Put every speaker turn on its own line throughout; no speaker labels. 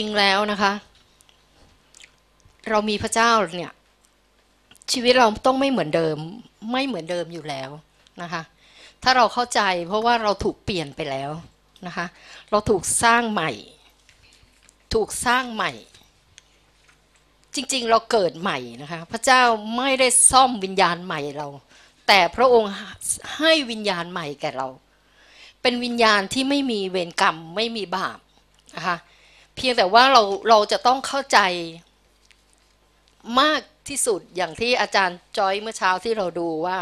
ริงแล้วนะคะ เรามีพระเจ้าเนี่ยชีวิตเราต้องไม่เหมือนเดิมไม่เหมือนเดิมอยู่แล้วนะคะถ้าเราเข้าใจเพราะว่าเราถูกเปลี่ยนไปแล้วนะคะเราถูกสร้างใหม่ ถูกสร้างใหม่ จริงๆเราเกิดใหม่นะคะ พระเจ้าไม่ได้ซ่อมวิญญาณใหม่เรา แต่พระองค์ให้วิญญาณใหม่แก่เรา เป็นวิญญาณที่ไม่มีเวรกรรมไม่มีบาปนะคะพียงแต่ว่าเราเราจะต้องเข้าใจมากที่สุดอย่างที่อาจารย์จอยเมื่อเช้าที่เราดูว่า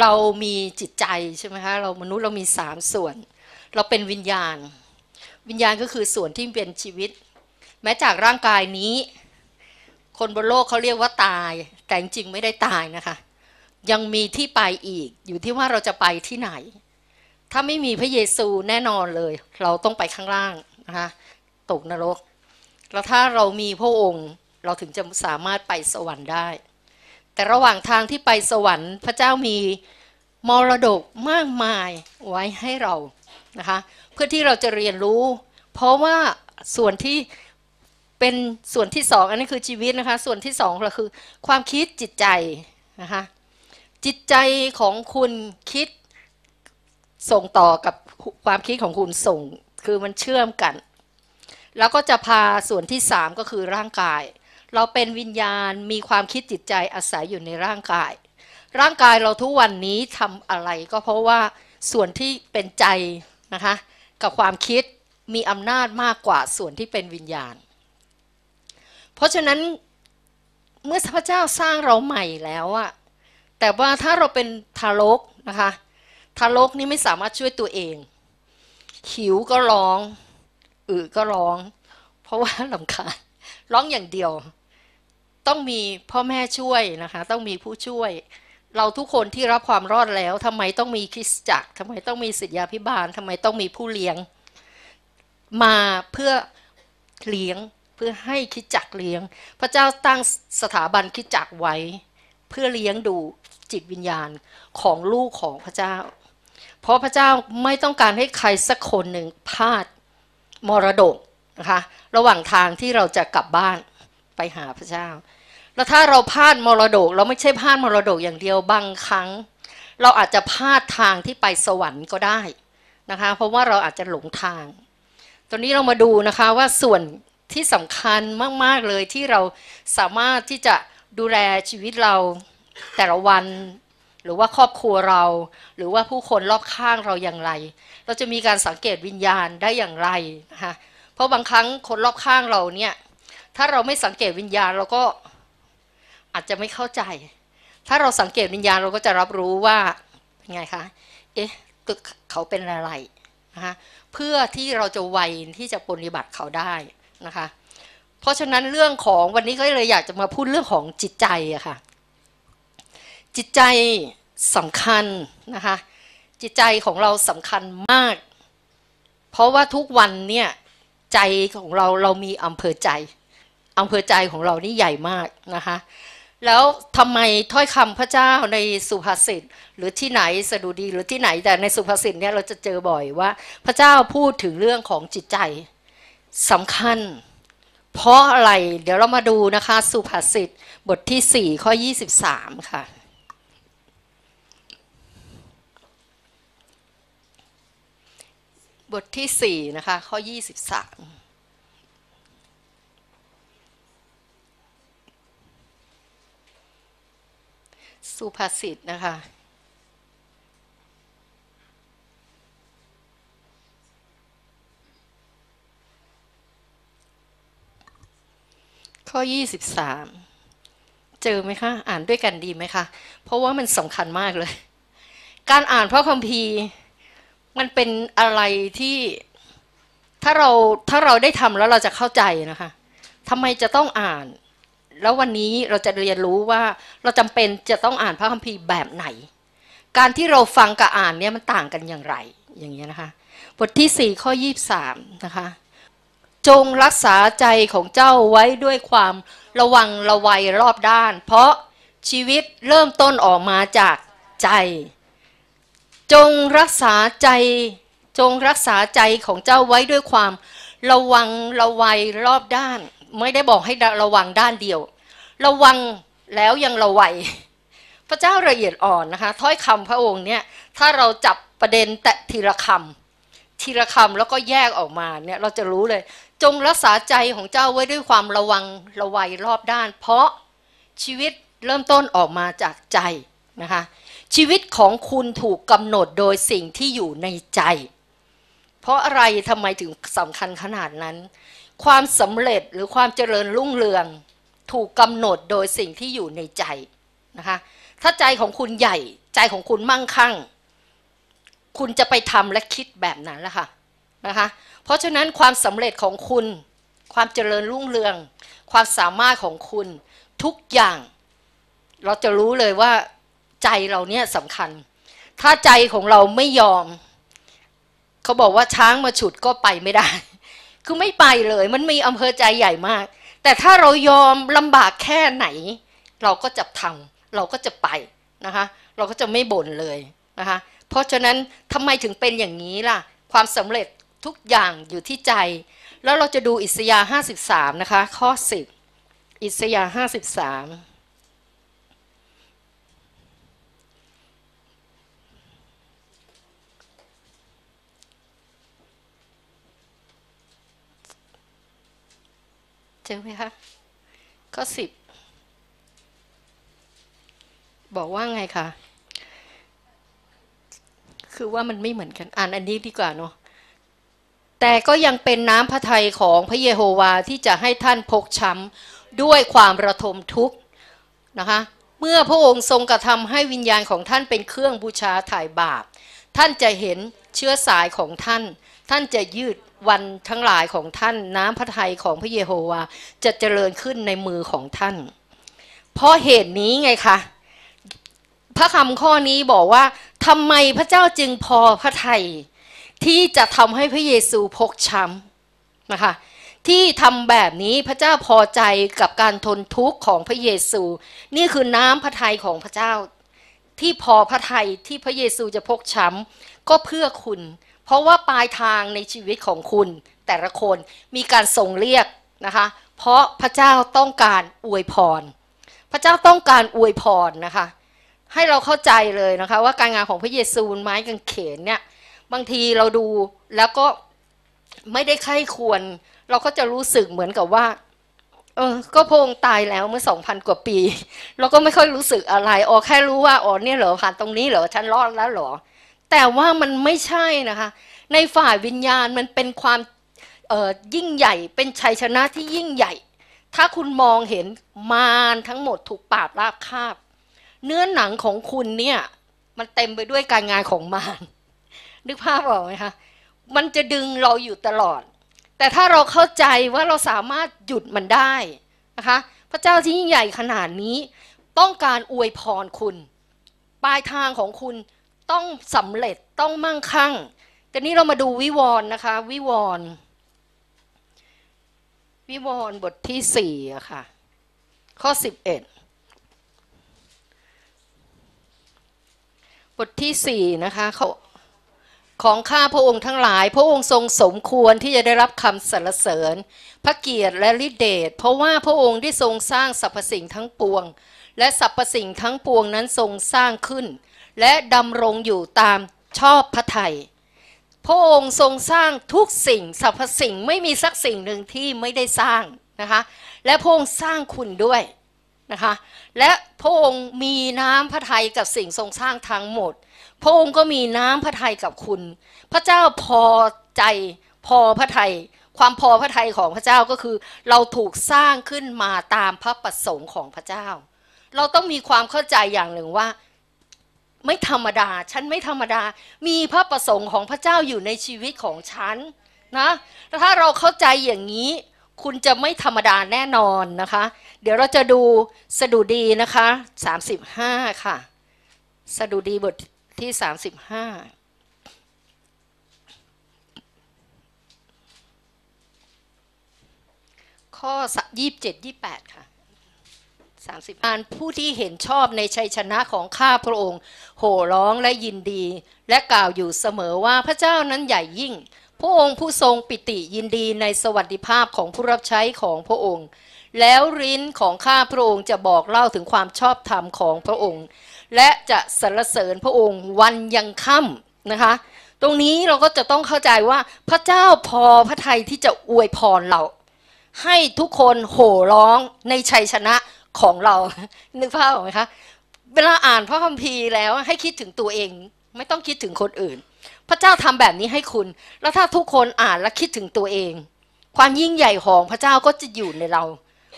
เรามีจิตใจใช่ไหมคะเรามนุษย์เรามีสามส่วน เราเป็นวิญญาณ วิญญาณก็คือส่วนที่เป็นชีวิต แม้จากร่างกายนี้ คนบนโลกเขาเรียกว่าตาย แต่จริงไม่ได้ตายนะคะ ยังมีที่ไปอีกอยู่ที่ว่าเราจะไปที่ไหน ถ้าไม่มีพระเยซูแน่นอนเลย เราต้องไปข้างล่างนะคะตกนรกแล้วถ้าเรามีพระองค์ เราถึงจะสามารถไปสวรรค์ได้ แต่ระหว่างทางที่ไปสวรรค์ พระเจ้ามี มรดกมากมายไว้ให้เรา นะคะ เพื่อที่เราจะเรียนรู้ เพราะว่าส่วนที่เป็นส่วนที่สองอันนี้คือชีวิตนะคะ ส่วนที่สองก็คือความคิดจิตใจนะคะ จิตใจของคุณคิดส่งต่อกับความคิดของคุณส่ง คือมันเชื่อมกันแล้วก็จะพาส่วนที่ 3 ก็คือร่างกาย เราเป็นวิญญาณมีความคิดจิตใจอาศัยอยู่ในร่างกาย ร่างกายเราทุกวันนี้ทำอะไรก็เพราะว่าส่วนที่เป็นใจ นะคะ กับความคิดมีอำนาจมากกว่าส่วนที่เป็นวิญญาณ เพราะฉะนั้นเมื่อพระเจ้าสร้างเราใหม่แล้วอะแต่ว่าถ้าเราเป็นทารกนะคะทารกนี่ไม่สามารถช่วยตัวเอง หิวก็ร้องอือก็ร้องเพราะว่าลำคาญร้องอย่างเดียว ต้องมีพ่อแม่ช่วยนะคะต้องมีผู้ช่วย เราทุกคนที่รับความรอดแล้วทำไมต้องมีคริสจักรทำไมต้องมีศิทธยาพิบาลทำไมต้องมีผู้เลี้ยง มาเพื่อเลี้ยงเพื่อให้คิดจักเลี้ยง พระเจ้าตั้งสถาบันคิดจักไว้ เพื่อเลี้ยงดูจิตวิญญาณของลูกของพระเจ้า เพราะพระเจ้าไม่ต้องการให้ใครสักคนหนึ่งพลาดมรดกนะคะระหว่างทางที่เราจะกลับบ้านไปหาพระเจ้าแล้วถ้าเราพลาดมรดก เราไม่ใช่พลาดมรดกอย่างเดียวบางครั้ง เราอาจจะพลาดทางที่ไปสวรรค์ก็ได้นะคะเพราะว่าเราอาจจะหลงทาง ตอนนี้เรามาดูนะคะว่าส่วนที่สำคัญมากๆเลยที่เราสามารถที่จะดูแลชีวิตเราแต่ละวันหรือว่าครอบครัวเราหรือว่าผู้คนรอบข้างเราอย่างไร เราจะมีการสังเกตวิญญาณได้อย่างไรนะคะ เพราะบางครั้งคนรอบข้างเราเนี่ยถ้าเราไม่สังเกตวิญญาณเราก็อาจจะไม่เข้าใจ ถ้าเราสังเกตวิญญาณเราก็จะรับรู้ว่าเป็นไงคะ เอ๊ะเขาเป็นอะไรนะคะ เพื่อที่เราจะไวที่จะปฏิบัติเขาได้นะคะ เพราะฉะนั้นเรื่องของวันนี้ก็เลยอยากจะมาพูดเรื่องของจิตใจอะคะ่ะจิตใจสำคัญนะคะ จิตใจของเราสำคัญมาก เพราะว่าทุกวันเนี่ยใจของเราเรามีอำเภอใจอำเภอใจของเรานี่ใหญ่มากนะคะ แล้วทำไมถ้อยคำพระเจ้าในสุภาษิต หรือที่ไหนสดุดีหรือที่ไหนแต่ในสุภาษิตเนี่ยเราจะเจอบ่อยว่า พระเจ้าพูดถึงเรื่องของจิตใจสำคัญ เพราะอะไรเดี๋ยวเรามาดูนะคะ สุภาษิตบทที่4ข้อ23ค่ะบทที่สี่นะคะ ข้อ 23สุภาษิตนะคะ ข้อ 23 เจอไหมคะ อ่านด้วยกันดีไหมคะ เพราะว่ามันสำคัญมากเลย การอ่านพระคัมภีร์มันเป็นอะไรที่ถ้าเราถ้าเราได้ทำแล้วเราจะเข้าใจนะคะทำไมจะต้องอ่าน แล้ววันนี้เราจะเรียนรู้ว่าเราจำเป็นจะต้องอ่านพระคัมภีร์แบบไหน การที่เราฟังกับอ่านเนี่ยมันต่างกันอย่างไรอย่างเงี้ยนะคะบทที่4ข้อ23นะคะจงรักษาใจของเจ้าไว้ด้วยความระวังระวัยรอบด้าน เพราะชีวิตเริ่มต้นออกมาจากใจจงรักษาใจ จงรักษาใจของเจ้าไว้ด้วยความระวังระวัยรอบด้าน ไม่ได้บอกให้ระวังด้านเดียว ระวังแล้วยังระวัยพระเจ้าละเอียดอ่อนนะคะถ้อยคำพระองค์เนี่ย ถ้าเราจับประเด็นแต่ทีละคำทีละคำแล้วก็แยกออกมาเนี่ยเราจะรู้เลย จงรักษาใจของเจ้าไว้ด้วยความระวังระวัยรอบด้าน เพราะชีวิตเริ่มต้นออกมาจากใจนะคะชีวิตของคุณถูกกำหนดโดยสิ่งที่อยู่ในใจ เพราะอะไร ทำไมถึงสำคัญขนาดนั้น ความสำเร็จหรือความเจริญรุ่งเรือง ถูกกำหนดโดยสิ่งที่อยู่ในใจนะคะ ถ้าใจของคุณใหญ่ ใจของคุณมั่งคั่ง คุณจะไปทำและคิดแบบนั้นแหละค่ะนะคะ เพราะฉะนั้นความสำเร็จของคุณ ความเจริญรุ่งเรือง ความสามารถของคุณ ทุกอย่าง เราจะรู้เลยว่าใจเราเนี่ยสำคัญ ถ้าใจของเราไม่ยอม เขาบอกว่าช้างมาฉุดก็ไปไม่ได้ คือไม่ไปเลย มันมีอำเภอใจใหญ่มาก แต่ถ้าเรายอมลำบากแค่ไหน เราก็จะทำ เราก็จะไปนะคะเราก็จะไม่บ่นเลยนะคะเพราะฉะนั้นทำไมถึงเป็นอย่างนี้ล่ะ ความสำเร็จทุกอย่างอยู่ที่ใจ แล้วเราจะดูอิสยาห์53 นะคะ ข้อ 10 อิสยาห์53จอไหมคะข้อสิบ บอกว่าไงคะ คือว่ามันไม่เหมือนกัน อ่านอันนี้ดีกว่าเนาะ แต่ก็ยังเป็นน้ำพระทัยของพระเยโฮวาที่จะให้ท่านพกช้ำด้วยความระทมทุกข์นะคะ เมื่อพระองค์ทรงกระทำให้วิญญาณของท่านเป็นเครื่องบูชาถ่ายบาป ท่านจะเห็นเชื้อสายของท่าน ท่านจะยืดวันทั้งหลายของท่านน้ำพระทัยของพระเยโฮวาจะเจริญขึ้นในมือของท่านเพราะเหตุนี้ไงคะพระคำข้อนี้บอกว่าทำไมพระเจ้าจึงพอพระทัยที่จะทำให้พระเยซูพกช้ำนะคะ ที่ทำแบบนี้พระเจ้าพอใจกับการทนทุกข์ของพระเยซู นี่คือน้ำพระทัยของพระเจ้า ที่พอพระทัยที่พระเยซูจะพกช้ำก็เพื่อคุณเพราะว่าปลายทางในชีวิตของคุณแต่ละคนมีการส่งเรียกนะคะ เพราะพระเจ้าต้องการอวยพร พระเจ้าต้องการอวยพรนะคะ ให้เราเข้าใจเลยนะคะ ว่าการงานของพระเยซูไม้กางเขนเนี่ย บางทีเราดูแล้วก็ไม่ได้ใคร่ควร เราก็จะรู้สึกเหมือนกับว่า เออก็พงตายแล้วเมื่อสองพันกว่าปี เราก็ไม่ค่อยรู้สึกอะไรอ๋อแค่รู้ว่าอ๋อเนี่ยเหรอผ่านตรงนี้เหรอฉันรอดแล้วเหรอแต่ว่ามันไม่ใช่นะคะ ในฝ่ายวิญญาณมันเป็นความยิ่งใหญ่เป็นชัยชนะที่ยิ่งใหญ่ ถ้าคุณมองเห็นมารทั้งหมดถูกปราบราบคาบเนื้อหนังของคุณเนี่ยมันเต็มไปด้วยการงานของมารนึกภาพออกไหมคะมันจะดึงเราอยู่ตลอด แต่ถ้าเราเข้าใจว่าเราสามารถหยุดมันได้นะคะพระเจ้าที่ยิ่งใหญ่ขนาดนี้ ต้องการอวยพรคุณ ปลายทางของคุณต้องสำเร็จต้องมั่งคั่ง ทีนี้เรามาดูวิวรณ์นะคะ วิวรณ์วิวรณ์บทที่สี่อะค่ะข้อสิบเอ็ดบทที่สี่นะคะเขาของข้าพระองค์ทั้งหลายพระองค์ทรงสมควรที่จะได้รับคำสรรเสริญพระเกียรติและฤทธิเดชเพราะว่าพระองค์ได้ทรงสร้างสรรพสิ่งทั้งปวง และสรรพสิ่งทั้งปวงนั้นทรงสร้างขึ้นและดำรงอยู่ตามชอบพระทยัยพระองค์ทรงสร้างทุกสิ่ง สรรพสิ่งไม่มีสักสิ่งหนึ่งที่ไม่ได้สร้างนะคะ และพระองค์สร้างคุณด้วยนะคะ และพระองค์มีน้ำพระทัยกับสิ่งทรงสร้างทั้งหมด พระองค์ก็มีน้ำพระทัยกับคุณ พระเจ้าพอใจพอพระทัยความพอพระทัยของพระเจ้าก็คือ เราถูกสร้างขึ้นมาตามพระประสงค์ของพระเจ้า เราต้องมีความเข้าใจอย่างหนึ่งว่าไม่ธรรมดา ฉันไม่ธรรมดา มีพระประสงค์ของพระเจ้าอยู่ในชีวิตของฉันนะ ถ้าเราเข้าใจอย่างนี้ คุณจะไม่ธรรมดาแน่นอนนะคะ เดี๋ยวเราจะดูสดุดีนะคะ 35 ค่ะ สดุดีบทที่ 35 ข้อยี่สิบเจ็ดยี่แปดค่ะ30อ่านผู้ที่เห็นชอบในชัยชนะของข้าพระองค์โห่ร้องและยินดีและกล่าวอยู่เสมอว่าพระเจ้านั้นใหญ่ยิ่ง พระองค์ผู้ทรงปิติยินดีในสวัสดิภาพของผู้รับใช้ของพระองค์ แล้วริ้นของข้าพระองค์จะบอกเล่าถึงความชอบธรรมของพระองค์ และจะสรรเสริญพระองค์วันยังค่ำนะคะ ตรงนี้เราก็จะต้องเข้าใจว่าพระเจ้าพอพระทัยที่จะอวยพรเราให้ทุกคนโห่ร้องในชัยชนะของเรานึกภาพออกไหมคะเวลาอ่านพระคัมภีร์แล้วให้คิดถึงตัวเอง ไม่ต้องคิดถึงคนอื่น พระเจ้าทำแบบนี้ให้คุณ แล้วถ้าทุกคนอ่านและคิดถึงตัวเอง ความยิ่งใหญ่ของพระเจ้าก็จะอยู่ในเรา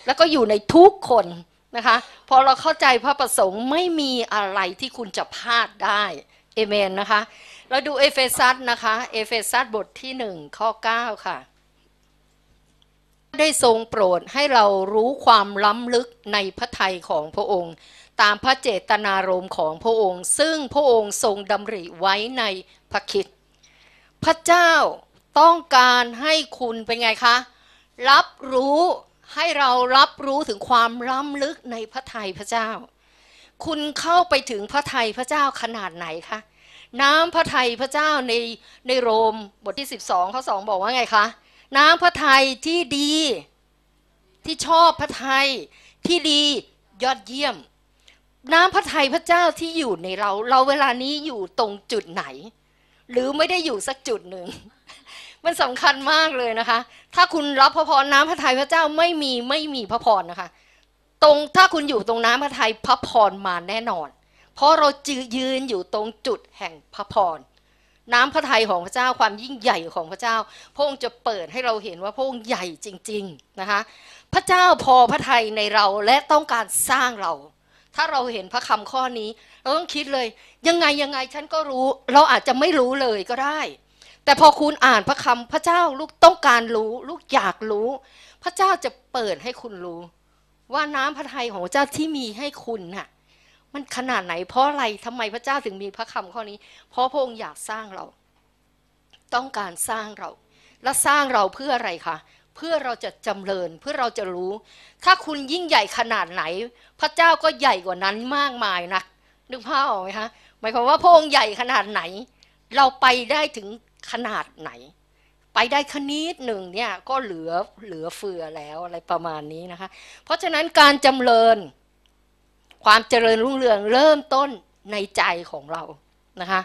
แล้วก็อยู่ในทุกคนนะคะพอเราเข้าใจพระประสงค์ไม่มีอะไรที่คุณจะพลาดได้เอเมนนะคะเราดูเอเฟซัสนะคะเอเฟซัสบทที่ 1 ข้อ9ค่ะได้ทรงโปรดให้เรารู้ความล้ำลึกในพระทัยของพระองค์ ตามพระเจตนารมณ์ของพระองค์ ซึ่งพระองค์ทรงดำริไว้ในพระคิดพระเจ้าต้องการให้คุณเป็นไงคะ รับรู้ให้เรารับรู้ถึงความล้ำลึกในพระทัยพระเจ้า คุณเข้าไปถึงพระทัยพระเจ้าขนาดไหนคะน้ำพระทัยพระเจ้าในในโรมบทที่ 12ข้อสองบอกว่าไงคะน้ำพระทัยที่ดี ที่ชอบพระทัยที่ดียอดเยี่ยม น้ำพระทัยพระเจ้าที่อยู่ในเรา เราเวลานี้อยู่ตรงจุดไหน หรือไม่ได้อยู่สักจุดหนึ่ง มันสำคัญมากเลยนะคะ ถ้าคุณรับพระพรน้ำพระทัยพระเจ้าไม่มีไม่มีพระพรนะคะตรงถ้าคุณอยู่ตรงน้ำพระทัยพระพรมาแน่นอน เพราะเราจืยืนอยู่ตรงจุดแห่งพระพรน้ำพระทัยของพระเจ้าความยิ่งใหญ่ของพระเจ้า พระองค์จะเปิดให้เราเห็นว่าพระองค์ใหญ่จริง ๆนะคะ พระเจ้าพอพระทัยในเราและต้องการสร้างเรา ถ้าเราเห็นพระคำข้อนี้เราต้องคิดเลย ยังไงยังไงฉันก็รู้ เราอาจจะไม่รู้เลยก็ได้ แต่พอคุณอ่านพระคำพระเจ้าลูกต้องการรู้ ลูกอยากรู้ พระเจ้าจะเปิดให้คุณรู้ ว่าน้ำพระทัยของเจ้าที่มีให้คุณน่ะมันขนาดไหนเพราะอะไรทำไมพระเจ้าถึงมีพระคำข้อนี้ เพราะพระองค์อยากสร้างเรา ต้องการสร้างเรา และสร้างเราเพื่ออะไรคะเพื่อเราจะจำเริญเพื่อเราจะรู้ ถ้าคุณยิ่งใหญ่ขนาดไหน พระเจ้าก็ใหญ่กว่านั้นมากมายนะนึกภาพออกไหมคะหมายความว่าพระองค์ใหญ่ขนาดไหน เราไปได้ถึงขนาดไหน ไปได้คณิดหนึ่งเนี่ยก็เหลือเหลือเฟือแล้วอะไรประมาณนี้นะคะเพราะฉะนั้นการจำเริญความเจริญรุ่งเรืองเริ่มต้นในใจของเรานะคะ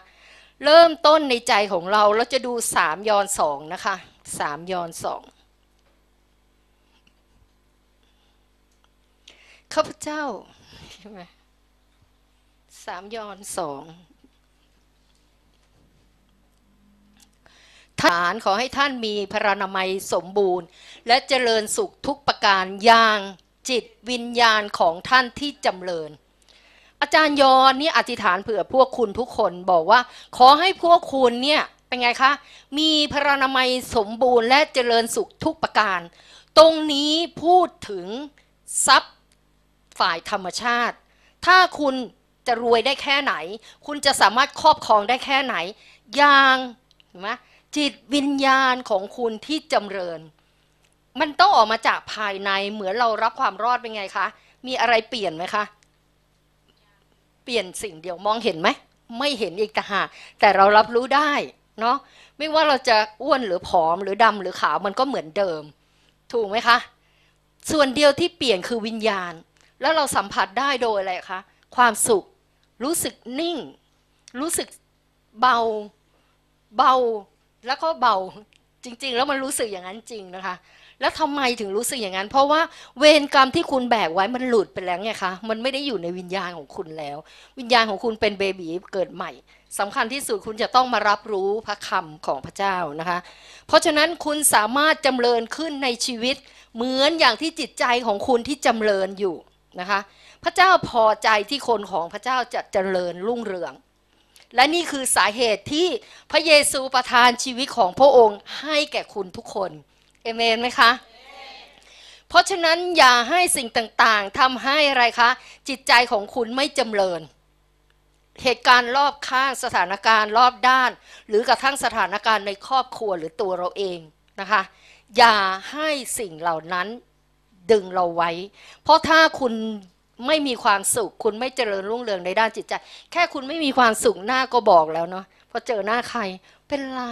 เริ่มต้นในใจของเราเราจะดู 3 ยอนสองนะคะ 3 ยอนสองข้าพเจ้าสามยอนสองฐานขอให้ท่านมีพระนามัยสมบูรณ์ และเจริญสุขทุกประการอย่างจิตวิญญาณของท่านที่จำเริญ อาจารย์ยอนนี่อธิษฐานเผื่อพวกคุณทุกคนบอกว่า ขอให้พวกคุณเนี่ยเป็นไงคะมีพระนามัยสมบูรณ์และเจริญสุขทุกประการ ตรงนี้พูดถึงทรัพย์ฝ่ายธรรมชาติ ถ้าคุณจะรวยได้แค่ไหน คุณจะสามารถครอบครองได้แค่ไหน อย่างเห็นไหมจิตวิญญาณของคุณที่จำเริญมันต้องออกมาจากภายในเหมือนเรารับความรอดเป็นไงคะ มีอะไรเปลี่ยนไหมคะ เปลี่ยนสิ่งเดียวมองเห็นไหม ไม่เห็นอีกต่างหากแต่เรารับรู้ได้เนาะไม่ว่าเราจะอ้วนหรือผอมหรือดำหรือขาวมันก็เหมือนเดิม ถูกไหมคะส่วนเดียวที่เปลี่ยนคือวิญญาณ แล้วเราสัมผัสได้โดยอะไรคะ ความสุข รู้สึกนิ่ง รู้สึกเบา เบาแล้วก็เบา จริง ๆ แล้วมันรู้สึกอย่างนั้นจริงนะคะแล้วทำไมถึงรู้สึกอย่างนั้น เพราะว่าเวรกรรมที่คุณแบกไว้มันหลุดไปแล้วไงคะมันไม่ได้อยู่ในวิญญาณของคุณแล้ว วิญญาณของคุณเป็นเบบีเกิดใหม่ สำคัญที่สุดคุณจะต้องมารับรู้พระคำของพระเจ้านะคะ เพราะฉะนั้นคุณสามารถจำเริญขึ้นในชีวิตเหมือนอย่างที่จิตใจของคุณที่จำเริญอยู่นะคะ พระเจ้าพอใจที่คนของพระเจ้าจะเจริญรุ่งเรือง และนี่คือสาเหตุที่พระเยซูประทานชีวิตของพระองค์ให้แก่คุณทุกคนเอเมนไหมคะ เพราะฉะนั้นอย่าให้สิ่งต่างๆทำให้อะไรคะ จิตใจของคุณไม่จำเริญ เหตุการณ์รอบข้างสถานการณ์รอบด้าน หรือกระทั่งสถานการณ์ในครอบครัวหรือตัวเราเองนะคะ อย่าให้สิ่งเหล่านั้นดึงเราไว้ เพราะถ้าคุณไม่มีความสุขคุณไม่เจริญรุ่งเรืองในด้านจิตใจ แค่คุณไม่มีความสุขหน้าก็บอกแล้วเนาะพอเจอหน้าใครเป็นไร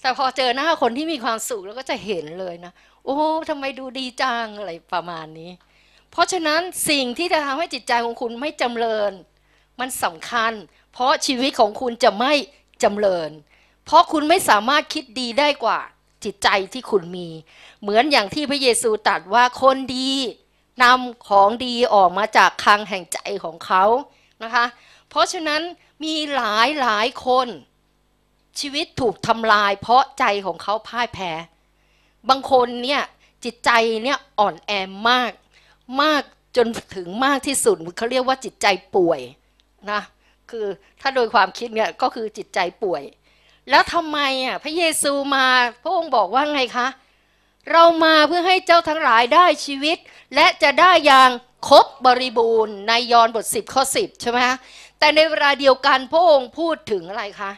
แต่พอเจอหน้าคนที่มีความสุขแล้วก็จะเห็นเลยนะ โอ้ทำไมดูดีจัง อะไรประมาณนี้ เพราะฉะนั้นสิ่งที่จะทำให้จิตใจของคุณไม่จำเริญ มันสำคัญ เพราะชีวิตของคุณจะไม่จำเริญ เพราะคุณไม่สามารถคิดดีได้กว่าจิตใจที่คุณมี เหมือนอย่างที่พระเยซูตรัสว่าคนดีนำของดีออกมาจากคลังแห่งใจของเขานะคะเพราะฉะนั้นมีหลายหลายคนชีวิตถูกทำลายเพราะใจของเขาพ่ายแพ้ บางคนเนี่ย จิตใจเนี่ยอ่อนแอมาก มากจนถึงมากที่สุดเขาเรียกว่าจิตใจป่วย นะ คือถ้าโดยความคิดเนี่ย ก็คือจิตใจป่วย แล้วทำไมอ่ะพระเยซูมาพระองค์บอกว่าไงคะ เรามาเพื่อให้เจ้าทั้งหลายได้ชีวิต และจะได้อย่างครบบริบูรณ์ในยอห์นบท 10 ข้อ 10 ใช่ไหมแต่ในเวลาเดียวกันพระองค์พูดถึงอะไรคะ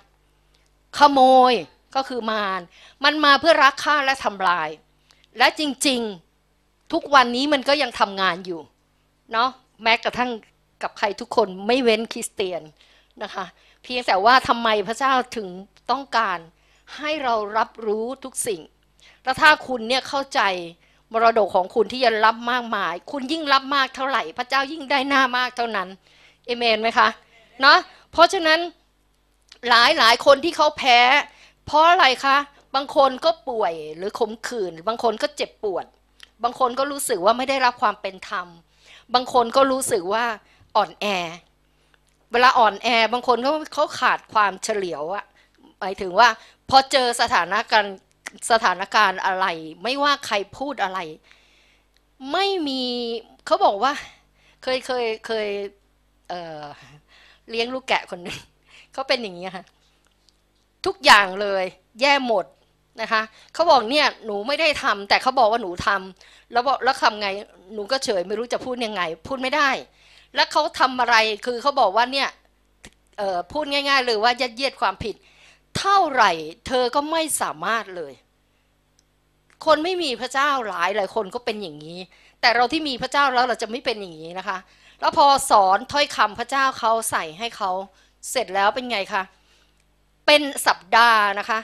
ขโมยก็คือมารมันมาเพื่อรักฆ่าและทำลาย และจริงๆทุกวันนี้มันก็ยังทำงานอยู่เนาะแม้กระทั่งกับใครทุกคนไม่เว้นคริสเตียนนะคะ เพียงแต่ว่าทำไมพระเจ้าถึงต้องการ ให้เรารับรู้ทุกสิ่ง แล้วถ้าคุณเนี่ยเข้าใจมรดกของคุณที่จะรับมากมาย คุณยิ่งรับมากเท่าไหร่ พระเจ้ายิ่งได้หน้ามากเท่านั้นเอเมนไหมคะเนาะเพราะฉะนั้นหลายหลายคนที่เขาแพ้ เพราะอะไรคะ บางคนก็ป่วยหรือขมขื่นบางคนก็เจ็บปวด บางคนก็รู้สึกว่าไม่ได้รับความเป็นธรรม บางคนก็รู้สึกว่าอ่อนแอ เวลาอ่อนแอ บางคนเขาเขาขาดความเฉลียวอะหมายถึงว่า พอเจอสถานการณ์สถานการณ์อะไร ไม่ว่าใครพูดอะไร ไม่มีเขาบอกว่า เคยเคยเคยเเลี้ยงลูกแกะคนหนึ่งเาเป็นอย่างนี้ค่ะทุกอย่างเลย แย่หมดนะคะเขาบอกเนี่ยหนูไม่ได้ทำ แต่เขาบอกว่าหนูทำ แล้วบอกแล้วทำไง หนูก็เฉยไม่รู้จะพูดยังไง พูดไม่ได้ แล้วเขาทำอะไรคือเขาบอกว่าเนี่ยพูดง่ายๆเลยว่ายัดเยียดความผิด เท่าไหร่เธอก็ไม่สามารถเลย คนไม่มีพระเจ้าหลายหลายคนก็เป็นอย่างนี้ แต่เราที่มีพระเจ้าแล้วเราจะไม่เป็นอย่างนี้นะคะ แล้วพอสอนถ้อยคำพระเจ้าเขาใส่ให้เขาเสร็จแล้วเป็นไงคะ เป็นสัปดาห์นะคะ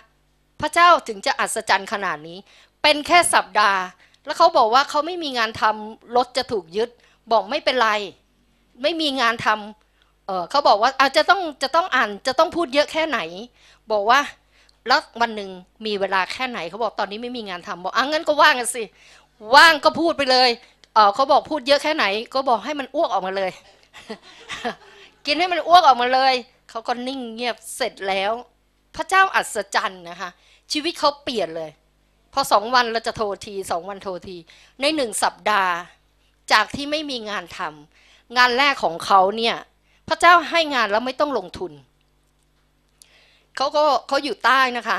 พระเจ้าถึงจะอัศจรรย์ขนาดนี้ เป็นแค่สัปดาห์ แล้วเขาบอกว่าเขาไม่มีงานทำรถจะถูกยึด บอกไม่เป็นไรไม่มีงานทำเเขาบอกว่าอาจจะต้องจะต้องอ่านจะต้องพูดเยอะแค่ไหน บอกว่า แล้ววันหนึ่งมีเวลาแค่ไหนเขาบอกตอนนี้ไม่มีงานทำบอกอ่ะงั้นก็ว่างกันสิว่างก็พูดไปเลยเเขาบอกพูดเยอะแค่ไหน ก็บอกให้มันอ้วกออกมาเลยกินให้มันอ้วกออกมาเลย เขาก็นิ่งเงียบเสร็จแล้ว พระเจ้าอัศจรรย์นะคะ ชีวิตเขาเปลี่ยนเลย พอสองวันเราจะโทรที สองวันโทรทีในหนึ่งสัปดาห์ จากที่ไม่มีงานทำ งานแรกของเขาเนี่ย พระเจ้าให้งานแล้วไม่ต้องลงทุนเขาก็เขาอยู่ใต้นะคะ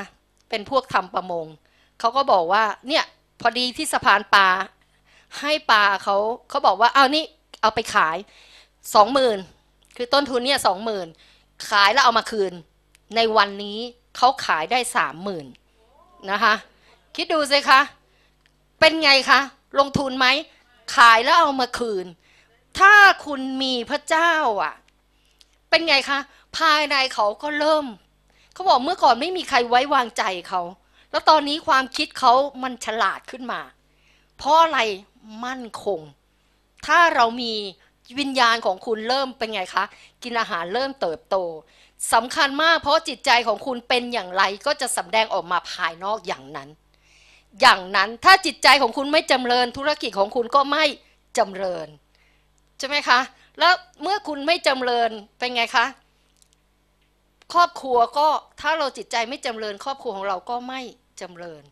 เป็นพวกทำประมง เขาก็บอกว่า เนี่ย พอดีที่สะพานปลา ให้ปลาเขาเขาบอกว่าเอานี่ เอาไปขายสองหมื่นคือต้นทุนเนี่ยสองหมื่นขายแล้วเอามาคืน ในวันนี้เขาขายได้สามหมื่นนะคะ คิดดูสิคะ เป็นไงคะ ลงทุนไหม ขายแล้วเอามาคืน ถ้าคุณมีพระเจ้าอ่ะ เป็นไงคะ ภายในเขาก็เริ่ม เขาบอกเมื่อก่อนไม่มีใครไว้วางใจเขา แล้วตอนนี้ความคิดเขามันฉลาดขึ้นมา เพราะอะไรมั่นคง ถ้าเรามีวิญญาณของคุณเริ่มเป็นไงคะ กินอาหารเริ่มเติบโตสำคัญมาก เพราะจิตใจของคุณเป็นอย่างไร ก็จะสำแดงออกมาภายนอกอย่างนั้น อย่างนั้นถ้าจิตใจของคุณไม่จำเริญธุรกิจของคุณก็ไม่จำเริญใช่ไหมคะ แล้วเมื่อคุณไม่จำเริญเป็นไงคะครอบครัวก็ถ้าเราจิตใจไม่จำเริญ ครอบครัวของเราก็ไม่จำเริญ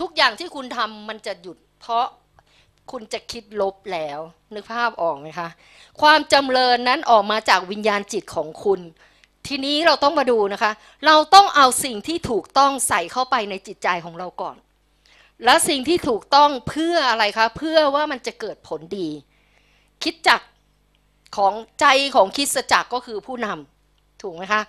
ทุกอย่างที่คุณทำมันจะหยุดเพราะคุณจะคิดลบแล้ว นึกภาพออกไหมคะ ความจำเริญนั้นออกมาจากวิญญาณจิตของคุณ ทีนี้เราต้องมาดูนะคะ เราต้องเอาสิ่งที่ถูกต้องใส่เข้าไปในจิตใจของเราก่อน และสิ่งที่ถูกต้องเพื่ออะไรคะ เพื่อว่ามันจะเกิดผลดี คิดจักของใจของคิดจักก็คือผู้นำถูกไหมคะ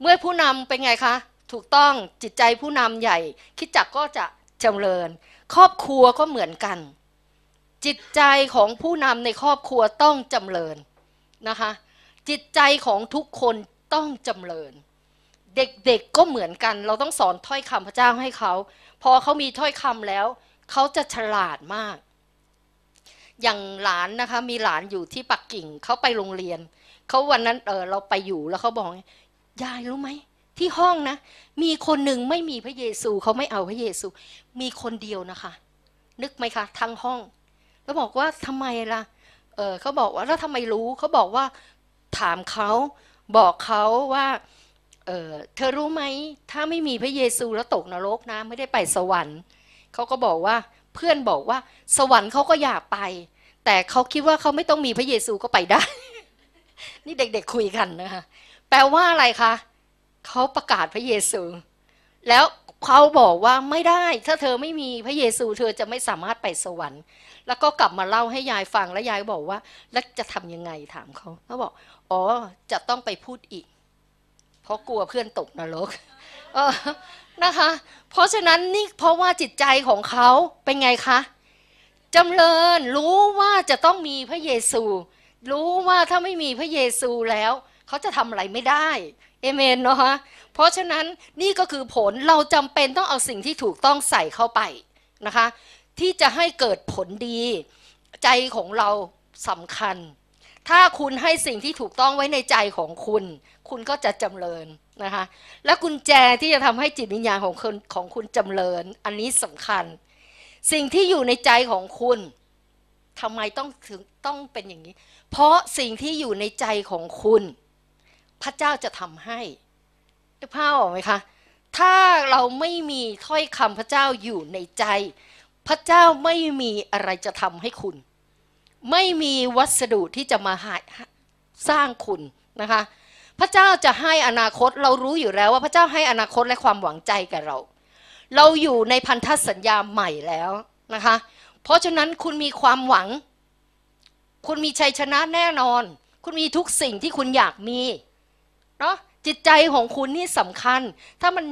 เมื่อผู้นำเป็นไงคะ ถูกต้องจิตใจผู้นำใหญ่ คิดจักก็จะจำเริญ ครอบครัวก็เหมือนกันจิตใจของผู้นำในครอบครัวต้องจำเริญนะคะ จิตใจของทุกคนต้องจำเริญ เด็กๆก็เหมือนกัน เราต้องสอนถ้อยคำพระเจ้าให้เขา พอเขามีถ้อยคำแล้ว เขาจะฉลาดมาก อย่างหลานนะคะ มีหลานอยู่ที่ปักกิ่งเขาไปโรงเรียน เขาวันนั้นเออเราไปอยู่แล้วเขาบอก ยายรู้ไหมที่ห้องนะ มีคนหนึ่งไม่มีพระเยซูเขาไม่เอาพระเยซูมีคนเดียวนะคะ นึกไหมคะทั้งห้องแล้วบอกว่าทำไมล่ะ เออเขาบอกว่าแล้วทำไมรู้ เขาบอกว่า ถามเขา บอกเขาว่าเออเธอรู้ไหมถ้าไม่มีพระเยซูแล้วตกนรกนะ ไม่ได้ไปสวรรค์เขาก็บอกว่า เพื่อนบอกว่า สวรรค์เขาก็อยากไป แต่เขาคิดว่าเขาไม่ต้องมีพระเยซูก็ไปได้ นี่เด็ก ๆคุยกันนะคะแปลว่าอะไรคะเขาประกาศพระเยซู แล้วเขาบอกว่าไม่ได้ ถ้าเธอไม่มีพระเยซูเธอจะไม่สามารถไปสวรรค์แล้วก็กลับมาเล่าให้ยายฟังแล้วยายบอกว่า แล้วจะทํำยังไงถามเขาเขาบอก อ๋อจะต้องไปพูดอีก เพราะกลัวเพื่อนตกนรกเออนะคะ เพราะฉะนั้นนี่เพราะว่าจิตใจของเขาเป็นไงคะจำเริญรู้ว่าจะต้องมีพระเยซู รู้ว่าถ้าไม่มีพระเยซูแล้วเขาจะทำอะไรไม่ได้ เอเมนเนาะะเพราะฉะนั้นนี่ก็คือผลเราจำเป็นต้องเอาสิ่งที่ถูกต้องใส่เข้าไปนะคะที่จะให้เกิดผลดี ใจของเราสำคัญ ถ้าคุณให้สิ่งที่ถูกต้องไว้ในใจของคุณ คุณก็จะจำเริญนะคะ และกุญแจที่จะทำให้จิตวิญญาณของคนของคุณจำเริญ อันนี้สำคัญ สิ่งที่อยู่ในใจของคุณทำไมต้องถึงต้องเป็นอย่างนี้ เพราะสิ่งที่อยู่ในใจของคุณ พระเจ้าจะทำให้ได้ภาพออกไหมคะถ้าเราไม่มีถ้อยคำพระเจ้าอยู่ในใจพระเจ้าไม่มีอะไรจะทำให้คุณ ไม่มีวัสดุที่จะมาหาสร้างคุณนะคะ พระเจ้าจะให้อนาคตเรารู้อยู่แล้วว่าพระเจ้าให้อนาคตและความหวังใจกับเรา เราอยู่ในพันธสัญญาใหม่แล้วนะคะ เพราะฉะนั้นคุณมีความหวัง คุณมีชัยชนะแน่นอน คุณมีทุกสิ่งที่คุณอยากมีเนาะจิตใจของคุณนี่สำคัญ ถ้ามัน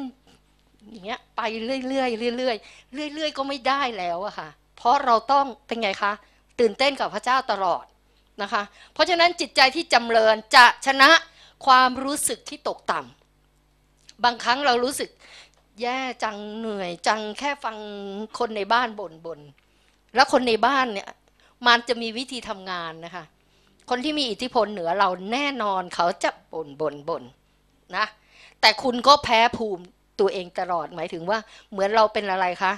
อย่างเงี้ยไปเรื่อยๆเรื่อยๆเรื่อยๆก็ไม่ได้แล้วอะค่ะ เพราะเราต้องเป็นไงคะ ตื่นเต้นกับพระเจ้าตลอดนะคะ เพราะฉะนั้นจิตใจที่จำเริญจะชนะความรู้สึกที่ตกต่ำบางครั้งเรารู้สึกแย่จังเหนื่อยจังแค่ฟังคนในบ้านบน่บนแล้วคนในบ้านเนี่ย มันจะมีวิธีทำงานนะคะ คนที่มีอิทธิพลเหนือเราแน่นอนเขาจะบน่บนบ่นนะ แต่คุณก็แพ้ภูมิตัวเองตลอดหมายถึงว่า เหมือนเราเป็นอะไรคะ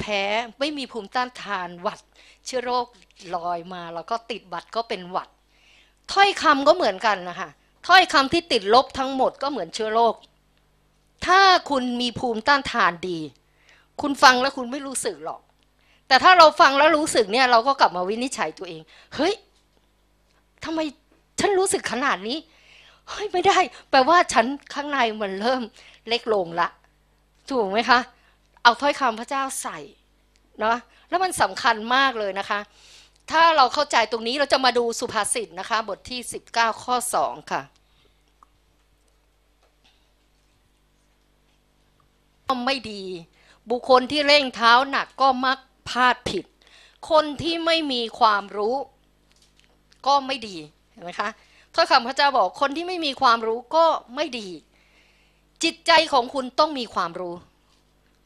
แพ้ไม่มีภูมิต้านทานหวัด เชื้อโรคลอยมาแล้วก็ติดบัตรก็เป็นหวัดถ้อยคำก็เหมือนกันนะคะถ้อยคำที่ติดลบทั้งหมดก็เหมือนเชื้อโรคถ้าคุณมีภูมิต้านทานดี คุณฟังแล้วคุณไม่รู้สึกหรอก แต่ถ้าเราฟังแล้วรู้สึกเนี่ย เราก็กลับมาวินิจฉัยตัวเองเฮ้ยทำไมฉันรู้สึกขนาดนี้เฮ้ยไม่ได้ แปลว่าฉันข้างในมันเริ่มเล็กลงละถูกไหมคะ เอาถ้อยคำพระเจ้าใส่เนาะแล้วมันสำคัญมากเลยนะคะ ถ้าเราเข้าใจตรงนี้เราจะมาดูสุภาษิตนะคะ บทที่ 19 ข้อ 2 ค่ะไม่ดี บุคคลที่เร่งเท้าหนักก็มักพลาดผิด คนที่ไม่มีความรู้ ก็ไม่ดี เห็นไหมคะถ้าคำพระเจ้าบอกคนที่ไม่มีความรู้ก็ไม่ดี จิตใจของคุณต้องมีความรู้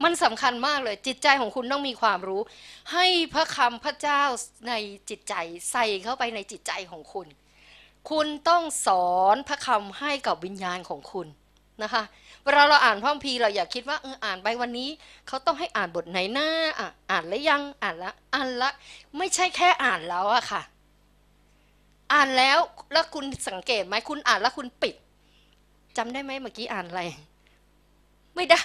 มันสำคัญมากเลย จิตใจของคุณต้องมีความรู้ ให้พระคำพระเจ้าในจิตใจใส่เข้าไปในจิตใจของคุณ คุณต้องสอนพระคำให้กับวิญญาณของคุณนะคะ เวลาเราอ่านพระคัมภีร์เราอยากคิดว่าเอออ่านไปวันนี้ เขาต้องให้อ่านบทไหนหน้าอ่อ่านแล้วยังอ่านละอ่านละ ไม่ใช่แค่อ่านแล้วอะค่ะอ่านแล้วแล้วคุณสังเกตไหมคุณอ่านแล้วคุณปิด จำได้ไหมเมื่อกี้อ่านอะไรไม่ได้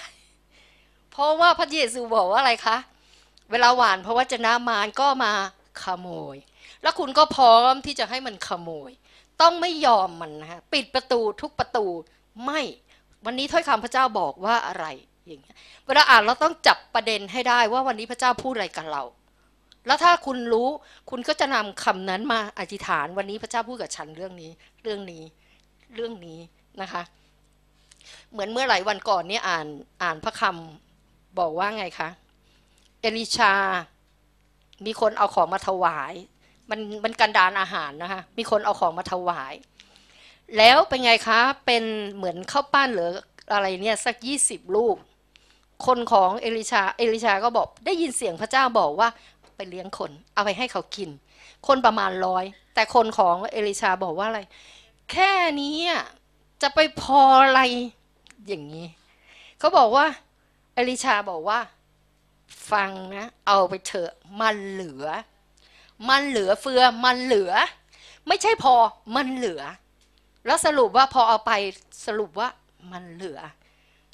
เพราะว่าพระเยซูบอกว่าอะไรคะ เวลาหวานเพราะว่าจะนามานก็มาขโมย แล้วคุณก็พร้อมที่จะให้มันขโมย ต้องไม่ยอมมันนะคะปิดประตูทุกประตูไม่ วันนี้ถ้อยคำพระเจ้าบอกว่าอะไรอย่างเงี้ยเวลาอ่านเราต้องจับประเด็นให้ได้ว่าวันนี้พระเจ้าพูดอะไรกับเราแล้วถ้าคุณรู้คุณก็จะนำคำนั้นมาอธิษฐานวันนี้พระเจ้าพูดกับฉันเรื่องนี้เรื่องนี้เรื่องนี้นะคะ เหมือนเมื่อหลายวันก่อนเนี่ยอ่านอ่านพระคำบอกว่าไงคะ เอลิชามีคนเอาของมาถวาย มันมันกันดานอาหารนะคะมีคนเอาของมาถวาย แล้วเป็นไงคะเป็นเหมือนข้าวปั้นหรืออะไรเนี่ยสักยี่สิบลูกคนของเอลิชาเอลิชาก็บอกได้ยินเสียงพระเจ้าบอกว่าไปเลี้ยงคนเอาไปให้เขากิน คนประมาณร้อยแต่คนของเอลิชาบอกว่าอะไร แค่นี้จะไปพออะไร อย่างนี้ เขาบอกว่า เอลิชาบอกว่า ฟังนะเอาไปเถอะ มันเหลือ มันเหลือเฟือ มันเหลือ ไม่ใช่พอมันเหลือ แล้วสรุปว่าพอเอาไปสรุปว่า มันเหลือ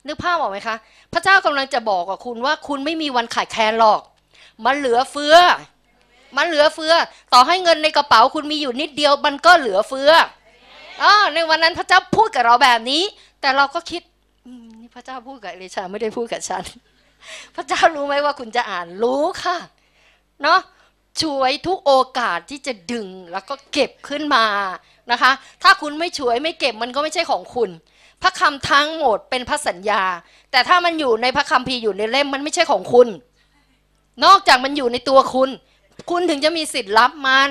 นึกภาพออกไหมคะ พระเจ้ากำลังจะบอกกับคุณว่าคุณไม่มีวันขาดแคลนหรอกมันเหลือเฟือ มันเหลือเฟือ ต่อให้เงินในกระเป๋าคุณมีอยู่นิดเดียว มันก็เหลือเฟืออ๋อในวันนั้นพระเจ้าพูดกับเราแบบนี้ แต่เราก็คิดนี่พระเจ้าพูด กับเอชาไม่ได้พูดกับฉัน พระเจ้ารู้ไหมว่าคุณจะอ่านรู้ค่ะ เนาะช่วยทุกโอกาสที่จะดึงแล้วก็เก็บขึ้นมา นะคะ ถ้าคุณไม่ช่วยไม่เก็บมันก็ไม่ใช่ของคุณ พระคำทั้งหมดเป็นพระสัญญา แต่ถ้ามันอยู่ในพระคำพีอยู่ในเล่มมันไม่ใช่ของคุณนอกจากมันอยู่ในตัวคุณ คุณถึงจะมีสิทธิ์รับมัน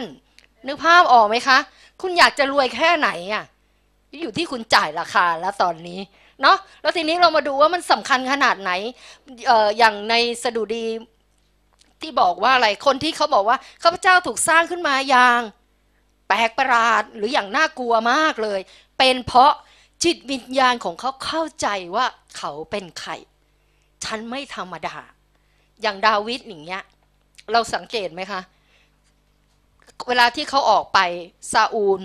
นึกภาพออกไหมคะ คุณอยากจะรวยแค่ไหนอ่ะ อยู่ที่คุณจ่ายราคาแล้วตอนนี้เนาะแล้วทีนี้เรามาดูว่ามันสำคัญขนาดไหนอออย่างในสดุดี ที่บอกว่าอะไร คนที่เขาบอกว่าข้าพเจ้าถูกสร้างขึ้นมาอย่าง แปลกประหลาดหรืออย่างน่ากลัวมากเลย เป็นเพราะจิตวิญญาณของเขาเข้าใจว่าเขาเป็นใครฉันไม่ธรรมดาอย่างดาวิดอย่างเงี้ย เราสังเกตไหมคะเวลาที่เขาออกไปซาอูล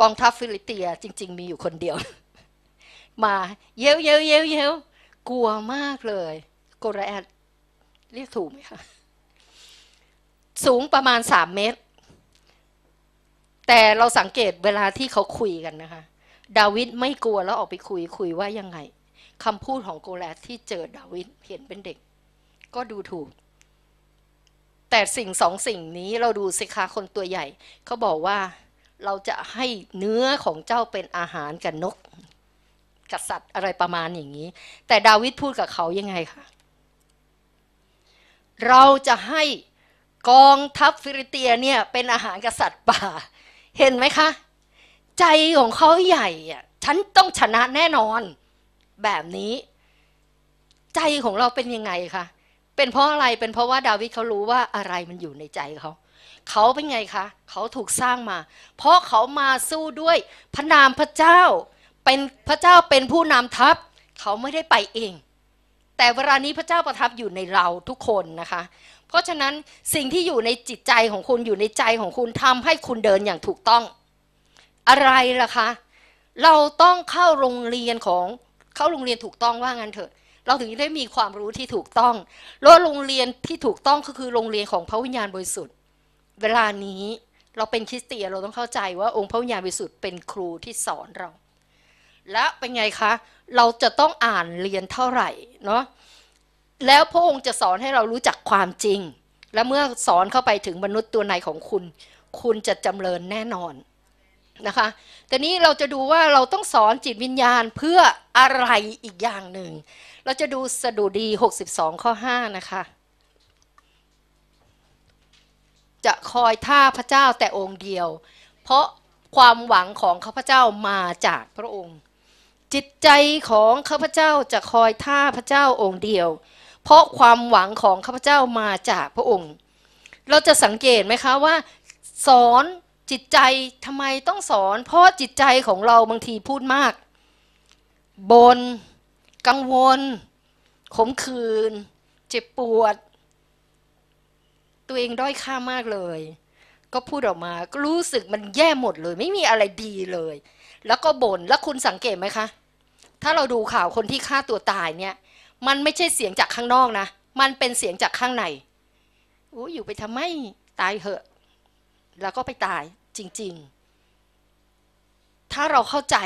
กองทัพฟิลิเตียจริง ๆ มีอยู่คนเดียว มาเย้วเย้วเย้วเย้วกลัวมากเลยโกรแอดเรียกถูกไหมคะ สูงประมาณสามเมตร แต่เราสังเกตเวลาที่เขาคุยกันนะคะ ดาวิดไม่กลัวแล้วออกไปคุยคุยว่ายังไงคำพูดของโกแลสที่เจอดาวิดเห็นเป็นเด็ก ก็ดูถูก แต่สิ่งสองสิ่งนี้เราดูสิคะคนตัวใหญ่ เขาบอกว่าเราจะให้เนื้อของเจ้าเป็นอาหารกับนกกับสัตว์อะไรประมาณอย่างนี้ แต่ดาวิดพูดกับเขายังไงคะเราจะให้กองทัพฟิริเตียเนี่ยเป็นอาหารกับสัตว์ป่า เห็นไหมคะ ใจของเขาใหญ่อะฉันต้องชนะแน่นอนแบบนี้ ใจของเราเป็นยังไงคะ เป็นเพราะอะไร เป็นเพราะว่าดาวิดเขารู้ว่าอะไรมันอยู่ในใจเขา เขาเป็นไงคะ เขาถูกสร้างมา เพราะเขามาสู้ด้วยพระนามพระเจ้า เป็นพระเจ้าเป็นผู้นำทัพเขาไม่ได้ไปเอง แต่เวลานี้พระเจ้าประทับอยู่ในเราทุกคนนะคะ เพราะฉะนั้นสิ่งที่อยู่ในจิตใจของคุณอยู่ในใจของคุณทำให้คุณเดินอย่างถูกต้อง อะไรล่ะคะ เราต้องเข้าโรงเรียนของเข้าโรงเรียนถูกต้องว่างั้นเถอะ เราถึงได้มีความรู้ที่ถูกต้องแล้วโรงเรียนที่ถูกต้องก็คือโรงเรียนของพระวิญญาณบริสุทธิ์ เวลานี้เราเป็นคริสเตียนเราต้องเข้าใจว่าองค์พระวิญญาณบริสุทธิ์เป็นครูที่สอนเรา และเป็นไงคะ เราจะต้องอ่านเรียนเท่าไหร่เนาะแล้วพระองค์จะสอนให้เรารู้จักความจริง และเมื่อสอนเข้าไปถึงมนุษย์ตัวในของคุณ คุณจะจำเริญแน่นอนนะคะแต่นี้เราจะดูว่าเราต้องสอนจิตวิญญาณเพื่ออะไรอีกอย่างหนึ่ง เราจะดูสดุดี 62ข้อ5นะคะ จะคอยท่าพระเจ้าแต่องค์เดียว เพราะความหวังของข้าพเจ้ามาจากพระองค์ จิตใจของข้าพเจ้าจะคอยท่าพระเจ้าองค์เดียว เพราะความหวังของข้าพเจ้ามาจากพระองค์ เราจะสังเกตไหมคะว่าสอนจิตใจทำไมต้องสอน เพราะจิตใจของเราบางทีพูดมาก บน กังวล ขมขื่นเจ็บปวด ตัวเองด้อยค่ามากเลย ก็พูดออกมาก็รู้สึกมันแย่หมดเลยไม่มีอะไรดีเลย แล้วก็บน่นแล้วคุณสังเกตไหมคะ ถ้าเราดูข่าวคนที่ฆ่าตัวตายเนี่ย มันไม่ใช่เสียงจากข้างนอกนะ มันเป็นเสียงจากข้างในอู้อยู่ไปทำไมตายเหอะแล้วก็ไปตายจริงๆ ถ้าเราเข้าใจ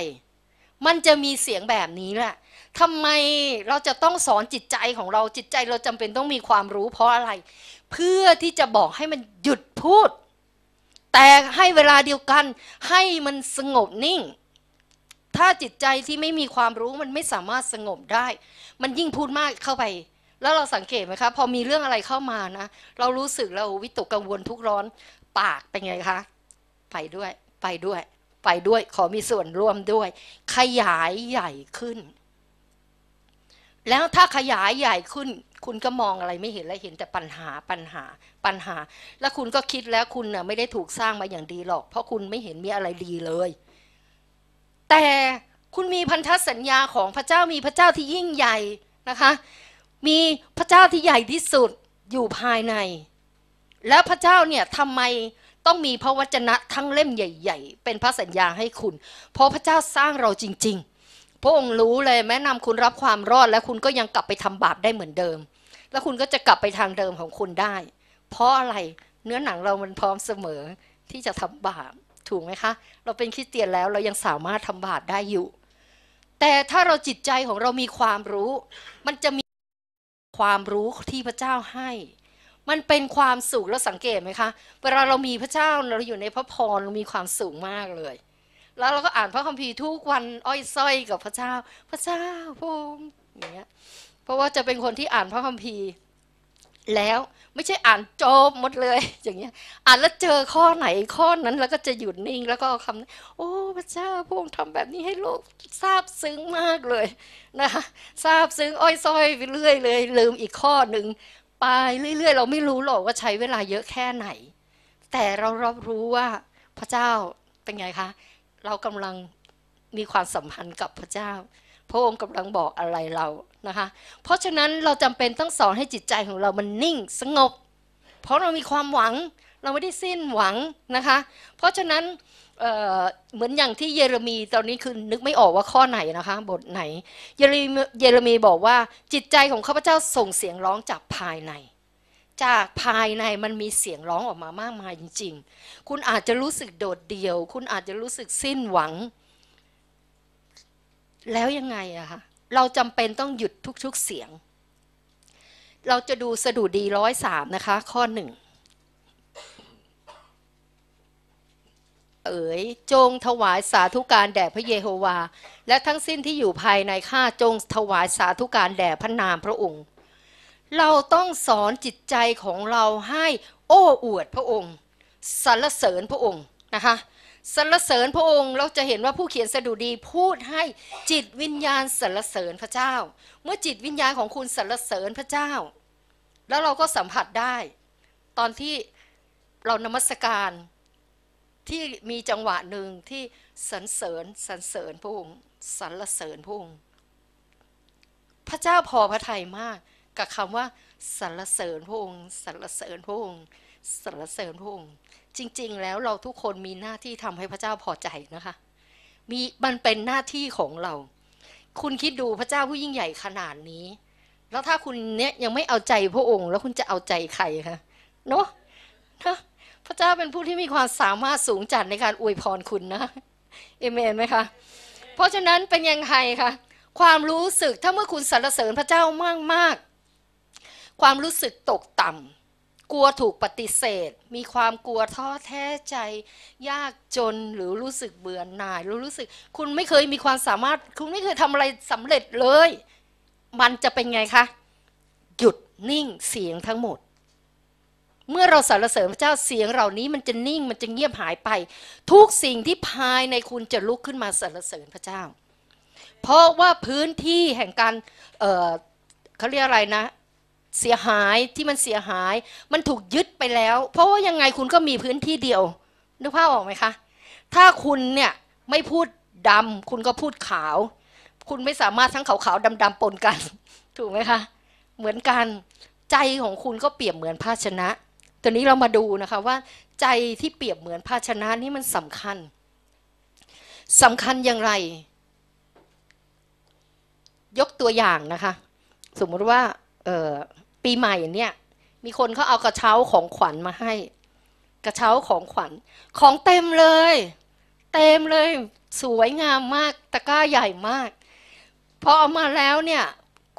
มันจะมีเสียงแบบนี้แหละ ทำไมเราจะต้องสอนจิตใจของเรา จิตใจเราจำเป็นต้องมีความรู้เพราะอะไร เพื่อที่จะบอกให้มันหยุดพูด แต่ให้เวลาเดียวกันให้มันสงบนิ่ง ถ้าจิตใจที่ไม่มีความรู้มันไม่สามารถสงบได้ มันยิ่งพูดมากเข้าไป แล้วเราสังเกตไหมคะพอมีเรื่องอะไรเข้ามานะ เรารู้สึกเราวิตกกังวลทุกร้อนปากเป็นไงคะไปด้วยไปด้วย ไปด้วย ขอมีส่วนร่วมด้วย ขยายใหญ่ขึ้น แล้วถ้าขยายใหญ่ขึ้นคุณก็มองอะไรไม่เห็นแล้วเห็นแต่ปัญหาปัญหาปัญหา แล้วคุณก็คิดแล้วคุณน่ะไม่ได้ถูกสร้างมาอย่างดีหรอก เพราะคุณไม่เห็นมีอะไรดีเลย แต่คุณมีพันธสัญญาของพระเจ้ามีพระเจ้าที่ยิ่งใหญ่นะคะ มีพระเจ้าที่ใหญ่ที่สุดอยู่ภายใน แล้วพระเจ้าเนี่ยทำไมต้องมีพระวจนะทั้งเล่มใหญ่ๆ เป็นพระสัญญาให้คุณ เพราะพระเจ้าสร้างเราจริงๆพระองค์รู้เลยแม้นำคุณรับความรอดและคุณก็ยังกลับไปทำบาปได้เหมือนเดิม แล้วคุณก็จะกลับไปทางเดิมของคุณได้ เพราะอะไรเนื้อหนังเรามันพร้อมเสมอที่จะทำบาปถูกไหมคะเราเป็นคริสเตียนแล้วเรายังสามารถทำบาปได้อยู่ แต่ถ้าเราจิตใจของเรามีความรู้ มันจะมีความรู้ที่พระเจ้าให้มันเป็นความสุขเราสังเกตไหมคะ เวลาเรามีพระเจ้าเราอยู่ในพระพรเรามีความสุขมากเลย แล้วเราก็อ่านพระคัมภีร์ทุกวันอ้อยส้อยกับพระเจ้า พระเจ้าพงอย่างเงี้ย เพราะว่าจะเป็นคนที่อ่านพระคัมภีร์แล้วไม่ใช่อ่านจบหมดเลย อย่างเงี้ย อ่านแล้วเจอข้อไหนข้อนั้นแล้วก็จะหยุดนิ่งแล้วก็คำโอ้พระเจ้าพงทำแบบนี้ให้โลกทราบซึ้งมากเลยนะคะทราบซึ้งอ้อยส้อยไปเรื่อยเลยลืมอีกข้อหนึ่งไปเรื่อยๆเราไม่รู้หรอกว่าใช้เวลาเยอะแค่ไหน แต่เรารับรู้ว่าพระเจ้าเป็นไงคะ เรากำลังมีความสัมพันธ์กับพระเจ้า พระองค์กำลังบอกอะไรเรานะคะ เพราะฉะนั้นเราจำเป็นต้องสอนให้จิตใจของเรามันนิ่งสงบเพราะเรามีความหวังเราไม่ได้สิ้นหวังนะคะ เพราะฉะนั้นเหมือนอย่างที่เยเรมีตอนนี้คือนึกไม่ออกว่าข้อไหนนะคะบทไหน เยเรมีเยเรมีบอกว่าจิตใจของข้าพเจ้าส่งเสียงร้องจากภายใน จากภายในมันมีเสียงร้องออกมามากมายจริงๆคุณอาจจะรู้สึกโดดเดี่ยว คุณอาจจะรู้สึกสิ้นหวัง แล้วยังไงอะคะเราจำเป็นต้องหยุดทุกๆเสียง เราจะดูสดุดีร้อยสามนะคะ ข้อหนึ่งเอ๋ยจงถวายสาธุการแด่พระเยโฮวา และทั้งสิ้นที่อยู่ภายในข้าจงถวายสาธุการแด่พระนามพระองค์ เราต้องสอนจิตใจของเราให้ โอ้อวดพระองค์ สรรเสริญพระองค์นะคะสรรเสริญพระองค์เราจะเห็นว่าผู้เขียนสดุดีพูดให้จิตวิญญาณสรรเสริญพระเจ้า เมื่อจิตวิญญาณของคุณสรรเสริญพระเจ้า แล้วเราก็สัมผัสได้ ตอนที่เรานมัสการที่มีจังหวะหนึ่งที่สรรเสริญสรรเสริญพระองค์สรรเสริญพระองค์ พระเจ้าพอพระทัยมาก กับคำว่าสรรเสริญพระองค์สรรเสริญพระองค์สรรเสริญพระองค์ จริง ๆ แล้วเราทุกคนมีหน้าที่ทำให้พระเจ้าพอใจนะคะ มีมันเป็นหน้าที่ของเรา คุณคิดดูพระเจ้าผู้ยิ่งใหญ่ขนาดนี้ แล้วถ้าคุณเนี้ยยังไม่เอาใจพระองค์แล้วคุณจะเอาใจใครคะเนาะนะพระเจ้าเป็นผู้ที่มีความสามารถสูงจัดในการอวยพรคุณนะเอเมนไหมคะเพราะฉะนั้นเป็นยังไงคะความรู้สึกถ้าเมื่อคุณสรรเสริญพระเจ้ามากมากความรู้สึกตกต่ำกลัวถูกปฏิเสธ มีความกลัวท้อแท้ใจ ยากจนหรือรู้สึกเบื่อหน่ายหรือรู้สึก คุณไม่เคยมีความสามารถ คุณไม่เคยทำอะไรสำเร็จเลย มันจะเป็นไงคะหยุดนิ่งเสียงทั้งหมดเมื่อเราสรรเสริญพระเจ้าเสียงเหล่านี้มันจะนิ่งมันจะเงียบหายไป ทุกสิ่งที่ภายในคุณจะลุกขึ้นมาสรรเสริญพระเจ้า เพราะว่าพื้นที่แห่งการเเขาเรียกอะไรนะ เสียหายที่มันเสียหาย มันถูกยึดไปแล้ว เพราะว่ายังไงคุณก็มีพื้นที่เดียวนึกภาพออกไหมคะถ้าคุณเนี่ย ไม่พูดดำคุณก็พูดขาว คุณไม่สามารถทั้งขาวขาวดำดำปนกัน ถูกไหมคะเหมือนกันใจของคุณก็เปรียบเหมือนภาชนะตอนนี้เรามาดูนะคะว่าใจที่เปรียบเหมือนภาชนะนี่มันสำคัญสำคัญอย่างไร ยกตัวอย่างนะคะ สมมติว่าปีใหม่เนี่ยมีคนเขาเอากระเช้าของขวัญมาให้ กระเช้าของขวัญ ของเต็มเลย เต็มเลย สวยงามมากตะกร้าใหญ่มาก พอเอามาแล้วเนี่ย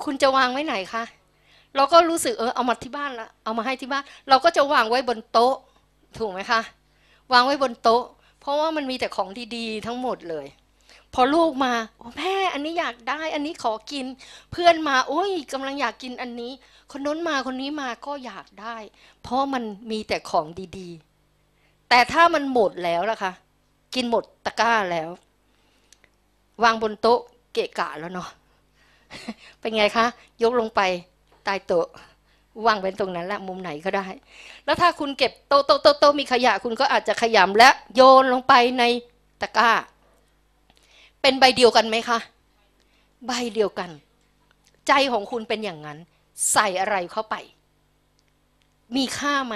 คุณจะวางไว้ไหนคะเราก็รู้สึกเออเอามาที่บ้านละเอามาให้ที่บ้าน เราก็จะวางไว้บนโต๊ะ ถูกไหมคะ วางไว้บนโต๊ะ เพราะว่ามันมีแต่ของดี ๆ ทั้งหมดเลย พอลูกมาโอ้แม่อันนี้อยากได้ อันนี้ขอกิน เพื่อนมาโอ้ยกำลังอยากกินอันนี้ คนน้นมาคนนี้มาก็อยากได้ เพราะมันมีแต่ของดี ๆ แต่ถ้ามันหมดแล้วล่ะคะกินหมดตะกร้าแล้ว วางบนโต๊ะเกะกะแล้วเนาะเป็นไงคะยกลงไปใต้โต๊ะวางไว้ตรงนั้นแหละมุมไหนก็ได้ แล้วถ้าคุณเก็บโตโตโต๊ะโต๊ะมีขยะคุณก็อาจจะขยำและโยนลงไปในตะกร้า เป็นใบเดียวกันไหมคะ ใบเดียวกัน ใจของคุณเป็นอย่างนั้น ใส่อะไรเข้าไป มีค่าไหม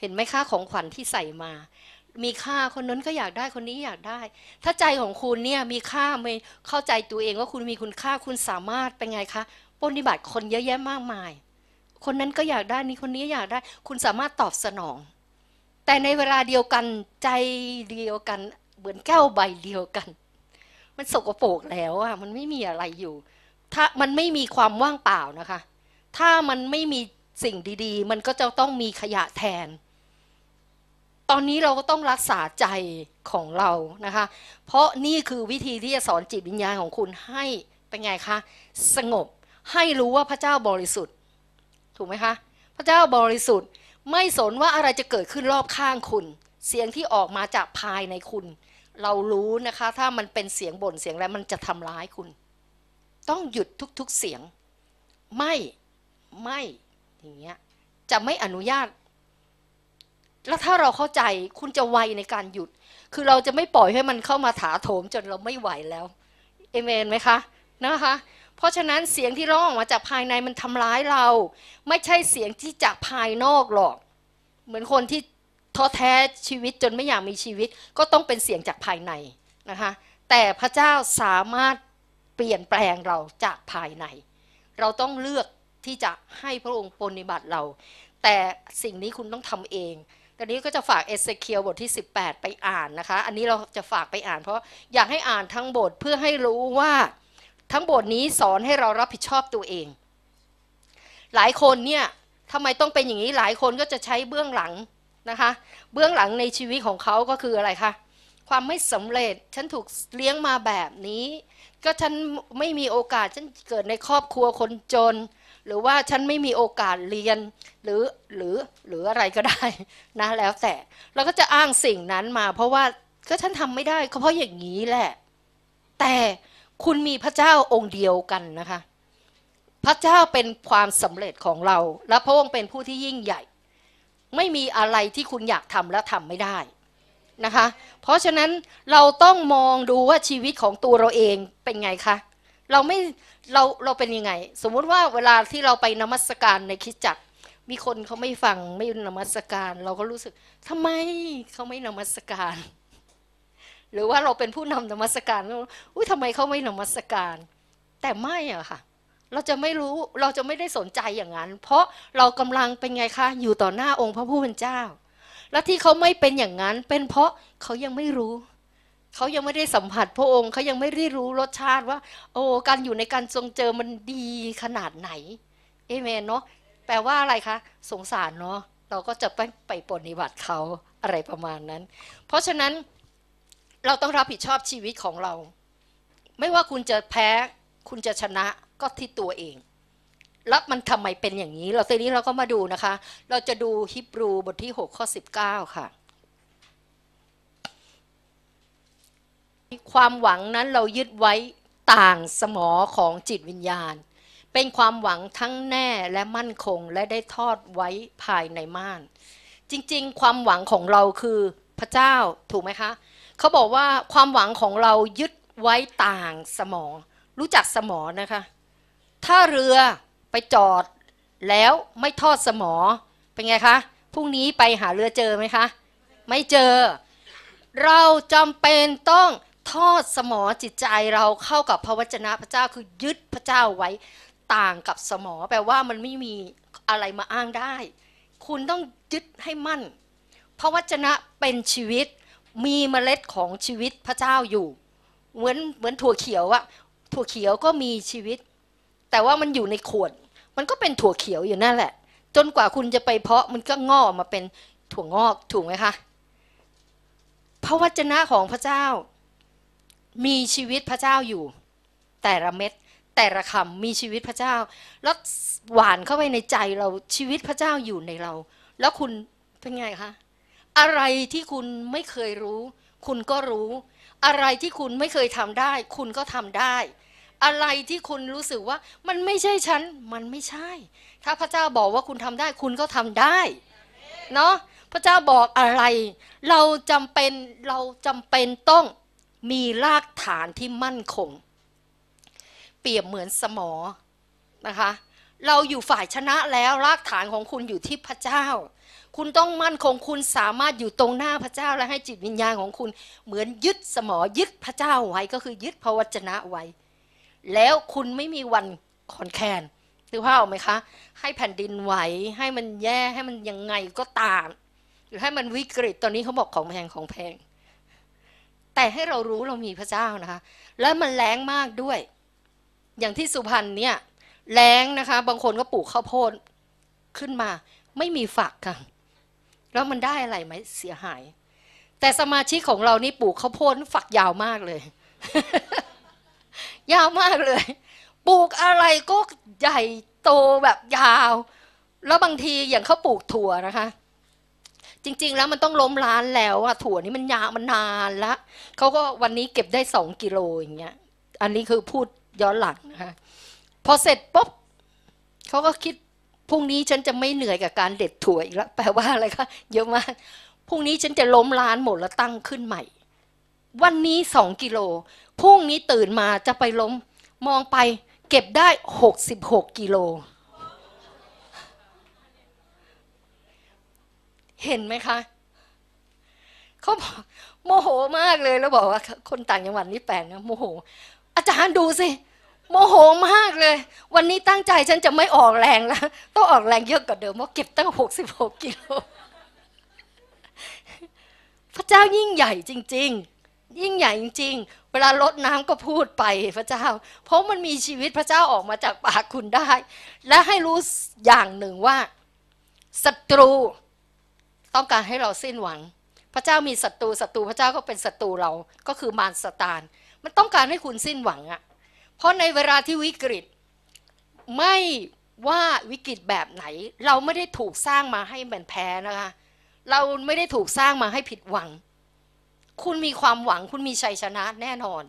เห็นไหมค่าของขวัญที่ใส่มา มีค่าคนนั้นก็อยากได้คนนี้อยากได้ ถ้าใจของคุณเนี่ยมีค่าไม่เข้าใจตัวเองว่าคุณมีคุณค่าคุณสามารถเป็นไงคะปฏิบัติคนเยอะแยะมากมาย คนนั้นก็อยากได้นี่คนนี้อยากได้ คุณสามารถตอบสนอง แต่ในเวลาเดียวกันใจเดียวกัน เหมือนแก้วใบเดียวกัน มันสกปรกแล้วอะมันไม่มีอะไรอยู่ ถ้ามันไม่มีความว่างเปล่านะคะ ถ้ามันไม่มีสิ่งดี ๆ มันก็จะต้องมีขยะแทน ตอนนี้เราก็ต้องรักษาใจของเรานะคะ เพราะนี่คือวิธีที่จะสอนจิตวิญญาณของคุณให้เป็นไงคะ สงบให้รู้ว่าพระเจ้าบริสุทธิ์ ถูกไหมคะ พระเจ้าบริสุทธิ์ ไม่สนว่าอะไรจะเกิดขึ้นรอบข้างคุณ เสียงที่ออกมาจากภายในคุณ เรารู้นะคะ ถ้ามันเป็นเสียงบ่นเสียงอะไรมันจะทำร้ายคุณ ต้องหยุดทุกๆเสียง ไม่ไม่อย่างเงี้ยจะไม่อนุญาต แล้วถ้าเราเข้าใจคุณจะไวในการหยุด คือเราจะไม่ปล่อยให้มันเข้ามาถาโถมจนเราไม่ไหวแล้วเอเมนไหมคะนะคะเพราะฉะนั้นเสียงที่ร้องออกมาจากภายในมันทำร้ายเรา ไม่ใช่เสียงที่จากภายนอกหรอก เหมือนคนที่ท้อแท้ชีวิตจนไม่อยากมีชีวิต ก็ต้องเป็นเสียงจากภายในนะคะแต่พระเจ้าสามารถเปลี่ยนแปลงเราจากภายใน เราต้องเลือกที่จะให้พระองค์ปนิบัติเรา แต่สิ่งนี้คุณต้องทำเองตอนนี้ก็จะฝากเอเซเคียวบทที่ 18 ไปอ่านนะคะอันนี้เราจะฝากไปอ่าน เพราะอยากให้อ่านทั้งบทเพื่อให้รู้ว่าทั้งบทนี้สอนให้เรารับผิดชอบตัวเอง หลายคนเนี่ยทำไมต้องเป็นอย่างนี้หลายคนก็จะใช้เบื้องหลังนะคะ เบื้องหลังในชีวิตของเขาก็คืออะไรคะความไม่สำเร็จฉันถูกเลี้ยงมาแบบนี้ ก็ฉันไม่มีโอกาสฉันเกิดในครอบครัวคนจน หรือว่าฉันไม่มีโอกาสเรียนหรือหรือหรืออะไรก็ได้นะแล้วแต่เราก็จะอ้างสิ่งนั้นมา เพราะว่าก็ฉันทำไม่ได้เพราะอย่างนี้แหละ แต่คุณมีพระเจ้าองค์เดียวกันนะคะพระเจ้าเป็นความสำเร็จของเรา และพระองค์เป็นผู้ที่ยิ่งใหญ่ ไม่มีอะไรที่คุณอยากทำและทำไม่ได้ นะคะ เพราะฉะนั้นเราต้องมองดูว่าชีวิตของตัวเราเองเป็นไงคะเราไม่เราเราเป็นยังไง สมมุติว่าเวลาที่เราไปนมัสการในคิดจักร มีคนเขาไม่ฟังไม่นมัสการ เราก็รู้สึกทำไมเขาไม่นมัสการหรือว่าเราเป็นผู้นำนมัสการอุ้ยทำไมเขาไม่นมัสการ แต่ไม่อะค่ะ เราจะไม่รู้เราจะไม่ได้สนใจอย่างนั้น เพราะเรากำลังเป็นไงคะ อยู่ต่อหน้าองค์พระผู้เป็นเจ้า และที่เขาไม่เป็นอย่างนั้น เป็นเพราะเขายังไม่รู้เขายังไม่ได้สัมผัสพระองค์เขายังไม่ได้รู้รสชาติว่า โอ้การอยู่ในการทรงเจอมันดีขนาดไหนเอเมนเนาะแปลว่าอะไรคะ สงสารเนาะเราก็จะไปไปปฏิบัติเขาอะไรประมาณนั้น เพราะฉะนั้นเราต้องรับผิดชอบชีวิตของเรา ไม่ว่าคุณจะแพ้ คุณจะชนะก็ที่ตัวเอง แล้วมันทำไมเป็นอย่างนี้ เราตอนนี้เราก็มาดูนะคะ เราจะดูฮิบรูบทที่6ข้อ19 ค่ะ ความหวังนั้นเรายึดไว้ต่างสมอของจิตวิญญาณ เป็นความหวังทั้งแน่และมั่นคง และได้ทอดไว้ภายในม่าน จริงๆ ความหวังของเราคือพระเจ้าถูกไหมคะเขาบอกว่าความหวังของเรายึดไว้ต่างสมอง รู้จักสมองนะคะ ถ้าเรือไปจอดแล้วไม่ทอดสมองเป็นไงคะ พรุ่งนี้ไปหาเรือเจอไหมคะ ไม่เจอ เราจำเป็นต้องทอดสมองจิตใจเราเข้ากับพระวจนะพระเจ้าคือยึดพระเจ้าไว้ต่างกับสมองแปลว่ามันไม่มีอะไรมาอ้างได้ คุณต้องยึดให้มั่น พระวจนะเป็นชีวิตมีเมล็ดของชีวิตพระเจ้าอยู่ เหมือนเหมือนถั่วเขียวอะถั่วเขียวก็มีชีวิต แต่ว่ามันอยู่ในขวด มันก็เป็นถั่วเขียวอยู่นั่นแหละ จนกว่าคุณจะไปเพาะมันก็งอกมาเป็นถั่วงอกถูกไหมคะ พระวจนะของพระเจ้า มีชีวิตพระเจ้าอยู่ แต่ละเม็ดแต่ละคำมีชีวิตพระเจ้าแล้วหวานเข้าไปในใจเราชีวิตพระเจ้าอยู่ในเรา แล้วคุณเป็นไงคะอะไรที่คุณไม่เคยรู้ คุณก็รู้ อะไรที่คุณไม่เคยทำได้ คุณก็ทำได้ อะไรที่คุณรู้สึกว่ามันไม่ใช่ฉัน มันไม่ใช่ ถ้าพระเจ้าบอกว่าคุณทำได้ คุณก็ทำได้เนาะพระเจ้าบอกอะไร เราจำเป็นเราจำเป็นต้องมีรากฐานที่มั่นคง เปรียบเหมือนสมอนะคะ เราอยู่ฝ่ายชนะแล้วรากฐานของคุณอยู่ที่พระเจ้าคุณต้องมั่นคงคุณสามารถอยู่ตรงหน้าพระเจ้าและให้จิตวิญญาณของคุณเหมือนยึดสมอยึดพระเจ้าไว้ก็คือยึดพระวจนะไว้ แล้วคุณไม่มีวันขอนแคนหรือว่าเอาไหมคะ ให้แผ่นดินไหว ให้มันแย่ให้มันยังไงก็ตามหรือให้มันวิกฤตตอนนี้เขาบอกของแพงของแพง แต่ให้เรารู้เรามีพระเจ้านะคะ และมันแรงมากด้วย อย่างที่สุพรรณเนี่ยแรงนะคะ บางคนก็ปลูกข้าวโพดขึ้นมาไม่มีฝักค่ะแล้วมันได้อะไรไหมเสียหาย แต่สมาชิกของเรานี่ปลูกข้าวโพดฝักยาวมากเลย ยาวมากเลย ปลูกอะไรก็ใหญ่โตแบบยาว แล้วบางทีอย่างเขาปลูกถั่วนะคะจริง ๆ แล้วมันต้องล้มล้านแล้วอะถั่วนี่มันยาวมันนานละเขาก็วันนี้เก็บได้สองกิโลอย่างเงี้ย อันนี้คือพูดย้อนหลังนะคะพอเสร็จปุ๊บเขาก็คิดพรุ่งนี้ ฉันจะไม่เหนื่อยกับการเด็ดถั่วอีกแล้ว แปลว่าอะไรคะ เยอะมากพรุ่งนี้ฉันจะล้มล้านหมดแล้วตั้งขึ้นใหม่ วันนี้สองกิโลพรุ่งนี้ตื่นมาจะไปล้มมองไป เก็บได้หกสิบหกกิโล เห็นไหมคะเขาบอก โมโหมากเลย แล้วบอกว่า คนต่างจังหวัดนี่แปลกนะโมโห อาจารย์ดูสิโมโหมากเลย วันนี้ตั้งใจฉันจะไม่ออกแรงแล้ว ต้องออกแรงเยอะกว่าเดิมเพราะเก็บตั้งหกสิบหกกิโลพระเจ้ายิ่งใหญ่จริงๆ ยิ่งใหญ่จริง ๆ เวลาลดน้ำก็พูดไป พระเจ้า เพราะมันมีชีวิตพระเจ้าออกมาจากปากคุณได้ และให้รู้อย่างหนึ่งว่าศัตรูต้องการให้เราสิ้นหวัง พระเจ้ามีศัตรูศัตรูพระเจ้าก็เป็นศัตรูเราก็คือมารสตานมันต้องการให้คุณสิ้นหวังอะเพราะในเวลาที่วิกฤต ไม่ว่าวิกฤตแบบไหน เราไม่ได้ถูกสร้างมาให้แบนแพ้นะคะ เราไม่ได้ถูกสร้างมาให้ผิดหวัง คุณมีความหวังคุณมีชัยชนะแน่นอน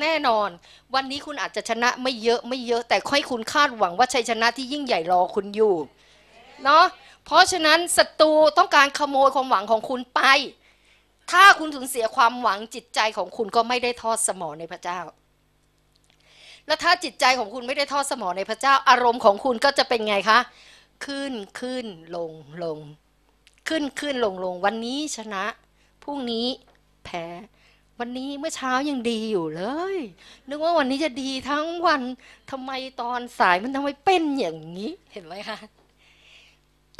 แน่นอน วันนี้คุณอาจจะชนะไม่เยอะไม่เยอะ แต่ค่อยคุณคาดหวังว่าชัยชนะที่ยิ่งใหญ่รอคุณอยู่เนาะเพราะฉะนั้นศัตรูต้องการขโมยความหวังของคุณไป ถ้าคุณสูญเสียความหวังจิตใจของคุณก็ไม่ได้ทอดสมอในพระเจ้าและถ้าจิตใจของคุณไม่ได้ทอดสมอในพระเจ้าอารมณ์ของคุณก็จะเป็นไงคะ ขึ้นขึ้นลงลง ขึ้นขึ้นลงลงวันนี้ชนะพรุ่งนี้แพ้วันนี้เมื่อเช้ายังดีอยู่เลยนึกว่าวันนี้จะดีทั้งวัน ทำไมตอนสายมันทำไมเป็นอย่างนี้เห็นไหมคะ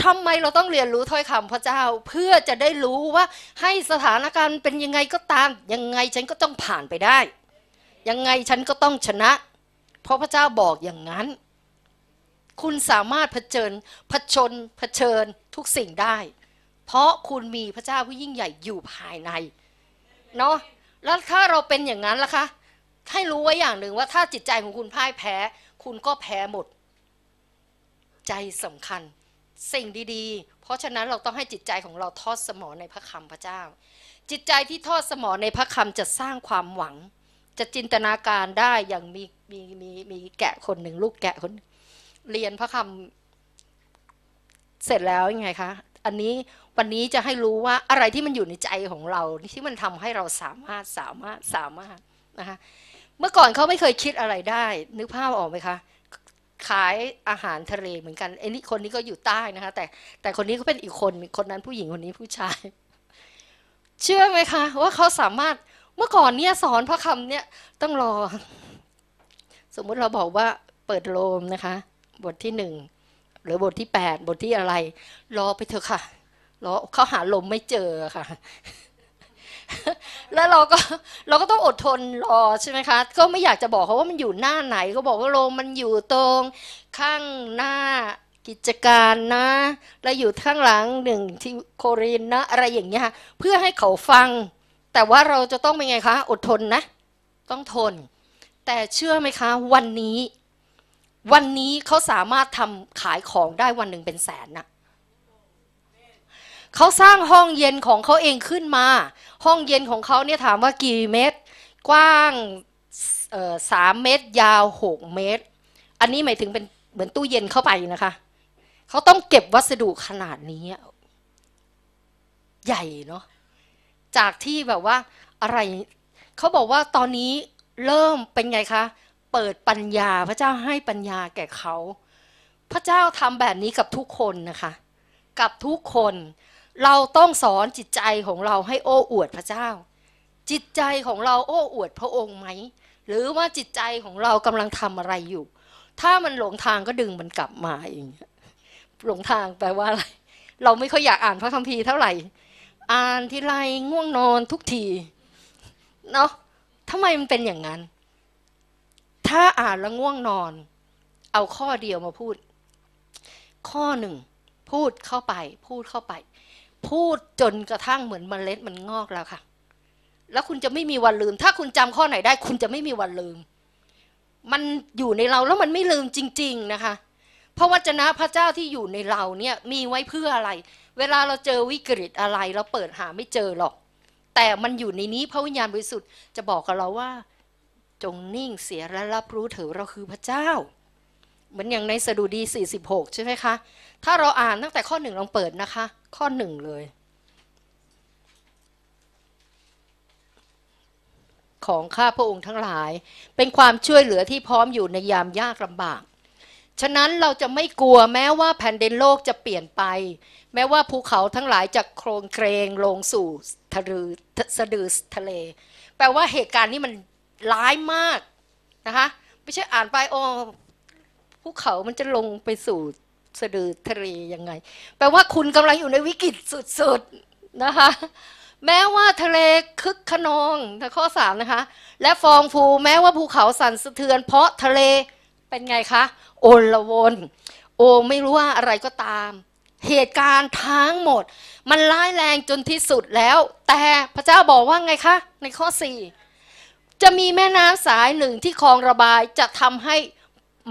ทำไมเราต้องเรียนรู้ถ้อยคำพระเจ้า เพื่อจะได้รู้ว่า ให้สถานการณ์เป็นยังไงก็ตามยังไงฉันก็ต้องผ่านไปได้ยังไงฉันก็ต้องชนะเพราะพระเจ้าบอกอย่างนั้น คุณสามารถเผชิญ ผชนเผชิญ ทุกสิ่งได้ เพราะคุณมีพระเจ้าผู้ยิ่งใหญ่อยู่ภายใน เนาะ แล้วถ้าเราเป็นอย่างนั้นล่ะคะ ให้รู้ไว้อย่างหนึ่งว่าถ้าจิตใจของคุณพ่ายแพ้ คุณก็แพ้หมด ใจสำคัญ สิ่งดี ๆ เพราะฉะนั้นเราต้องให้จิตใจของเราทอดสมอในพระคำพระเจ้า จิตใจที่ทอดสมอในพระคำจะสร้างความหวังจะจินตนาการได้อย่างมีมีมีมีแกะคนหนึ่งลูกแกะคน เรียนพระคำเสร็จแล้วยังไงคะอันนี้วันนี้จะให้รู้ว่าอะไรที่มันอยู่ในใจของเราที่มันทำให้เราสามารถสามารถสามารถนะคะเมื่อก่อนเขาไม่เคยคิดอะไรได้ นึกภาพออกไหมคะ ขายอาหารทะเลเหมือนกันไอ้นี่คนนี้ก็อยู่ใต้นะคะแต่แต่คนนี้ก็เป็นอีกคนคนนั้นผู้หญิงคนนี้ผู้ชาย เชื่อไหมคะว่าเขาสามารถมื่อก่อนเนี่ยสอนพระคำเนี่ย ต้องรอ สมมุติเราบอกว่าเปิดโลมนะคะ บทที่หนึ่งหรือบทที่แปดบทที่อะไร รอไปเถอะค่ะรอเขาหาลมไม่เจอค่ะ แล้วเราก็เราก็ต้องอดทนรอใช่ไหมคะก็ไม่อยากจะบอกเขาว่ามันอยู่หน้าไหน ก็บอกว่าลมมันอยู่ตรง ข้างหน้ากิจการนะ และอยู่ข้างหลังหนึ่งที่โครินนะ อะไรอย่างเงี้ยเพื่อให้เขาฟังแต่ว่าเราจะต้องเป็นไงคะ อดทนนะ ต้องทน แต่เชื่อไหมคะ วันนี้ วันนี้เขาสามารถทำขายของได้วันหนึ่งเป็นแสนนะ่ะเขาสร้างห้องเย็นของเขาเองขึ้นมา ห้องเย็นของเขาเนี่ยถามว่ากี่เมตร กว้างสามเมตร ยาวหกเมตร อันนี้หมายถึงเป็นเหมือนตู้เย็นเข้าไปนะคะเขาต้องเก็บวัสดุขนาดนี้ใหญ่เนาะจากที่แบบว่าอะไรเขาบอกว่าตอนนี้เริ่มเป็นไงคะ เปิดปัญญาพระเจ้าให้ปัญญาแก่เขาพระเจ้าทำแบบนี้กับทุกคนนะคะ กับทุกคนเราต้องสอนจิตใจของเราให้โอ้อวดพระเจ้า จิตใจของเราโอ้อวดพระองค์ไหมหรือว่าจิตใจของเรากำลังทำอะไรอยู่ ถ้ามันหลงทางก็ดึงมันกลับมาเ้ยหลงทางแปลว่าอะไร เราไม่ค่อยอยากอ่านพระคัมภีร์เท่าไหร่อ่านทีไรง่วงนอนทุกทีเนาะทำไมมันเป็นอย่างนั้น ถ้าอ่านแล้วง่วงนอน เอาข้อเดียวมาพูด ข้อหนึ่งพูดเข้าไป พูดเข้าไป พูดจนกระทั่งเหมือนมเมล็ดมันงอกแล้วค่ะ แล้วคุณจะไม่มีวันลืม ถ้าคุณจำข้อไหนได้คุณจะไม่มีวันลืม มันอยู่ในเราแล้วมันไม่ลืมจริง ๆนะคะเพราะวจนะพระเจ้าที่อยู่ในเราเนี่ยมีไว้เพื่ออะไรเวลาเราเจอวิกฤตอะไรเราเปิดหาไม่เจอหรอก แต่มันอยู่ในนี้พระวิญญาณบริสุทธิ์จะบอกกับเราว่า จงนิ่งเสียและรับรู้เถอะเราคือพระเจ้า เหมือนอย่างในสดุดี 46 ใช่ไหมคะ ถ้าเราอ่านตั้งแต่ข้อหนึ่งลองเปิดนะคะ ข้อหนึ่งเลย ของข้าพระองค์ทั้งหลายเป็นความช่วยเหลือที่พร้อมอยู่ในยามยากลำบากฉะนั้นเราจะไม่กลัวแม้ว่าแผ่นดินโลกจะเปลี่ยนไป แม้ว่าภูเขาทั้งหลายจะโครงเครงลงสู่ทะลสะดือทะเล แปลว่าเหตุการณ์นี้มันร้ายมากนะคะไม่ใช่อ่านไปโอ้ภูเขามันจะลงไปสู่สะดือทะเลยังไง แปลว่าคุณกำลังอยู่ในวิกฤตสุดๆนะคะแม้ว่าทะเลคึกขนองข้อสามนะคะและฟองฟูแม้ว่าภูเขาสั่นสะเทือนเพราะทะเลเป็นไงคะโอนละวนโอไม่รู้ว่าอะไรก็ตาม เหตุการณ์ทั้งหมด มันร้ายแรงจนที่สุดแล้ว แต่พระเจ้าบอกว่าไงคะในข้อ 4จะมีแม่น้ำสายหนึ่งที่คลองระบายจะทำให้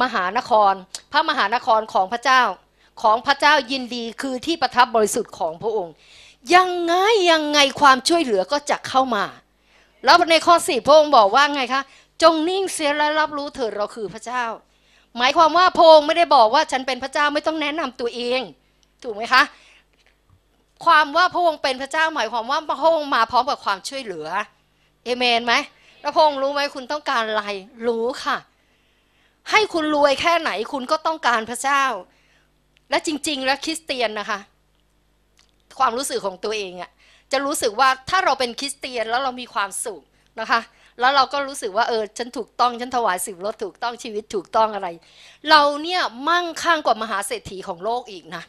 มหานคร พระมหานครของพระเจ้าของพระเจ้ายินดีคือที่ประทับบริสุทธิ์ของพระองค์ ยังไงยังไงความช่วยเหลือก็จะเข้ามา แล้วในข้อสี่พระองค์บอกว่าไงคะจงนิ่งเสียและรับรู้เถิดเราคือพระเจ้า หมายความว่าพงไม่ได้บอกว่าฉันเป็นพระเจ้าไม่ต้องแนะนำตัวเอง ถูกไหมคะ ความว่าพระองค์เป็นพระเจ้า หมายความว่าพระองค์มาพร้อมกับความช่วยเหลือเอเมนไหมแล้วพระง์รู้ไหมคุณต้องการอะไร รู้ค่ะ ให้คุณรวยแค่ไหนคุณก็ต้องการพระเจ้า และจริง ๆ แล้วคริสเตียนนะคะ ความรู้สึกของตัวเองอะจะรู้สึกว่าถ้าเราเป็นคริสเตียนแล้วเรามีความสุขนะคะแล้วเราก็รู้สึกว่าเออฉันถูกต้องฉันถวายสิบรถถูกต้องชีวิตถูกต้องอะไร เราเนี่ยมั่งคั่งกว่ามหาเศรษฐีของโลกอีกนะ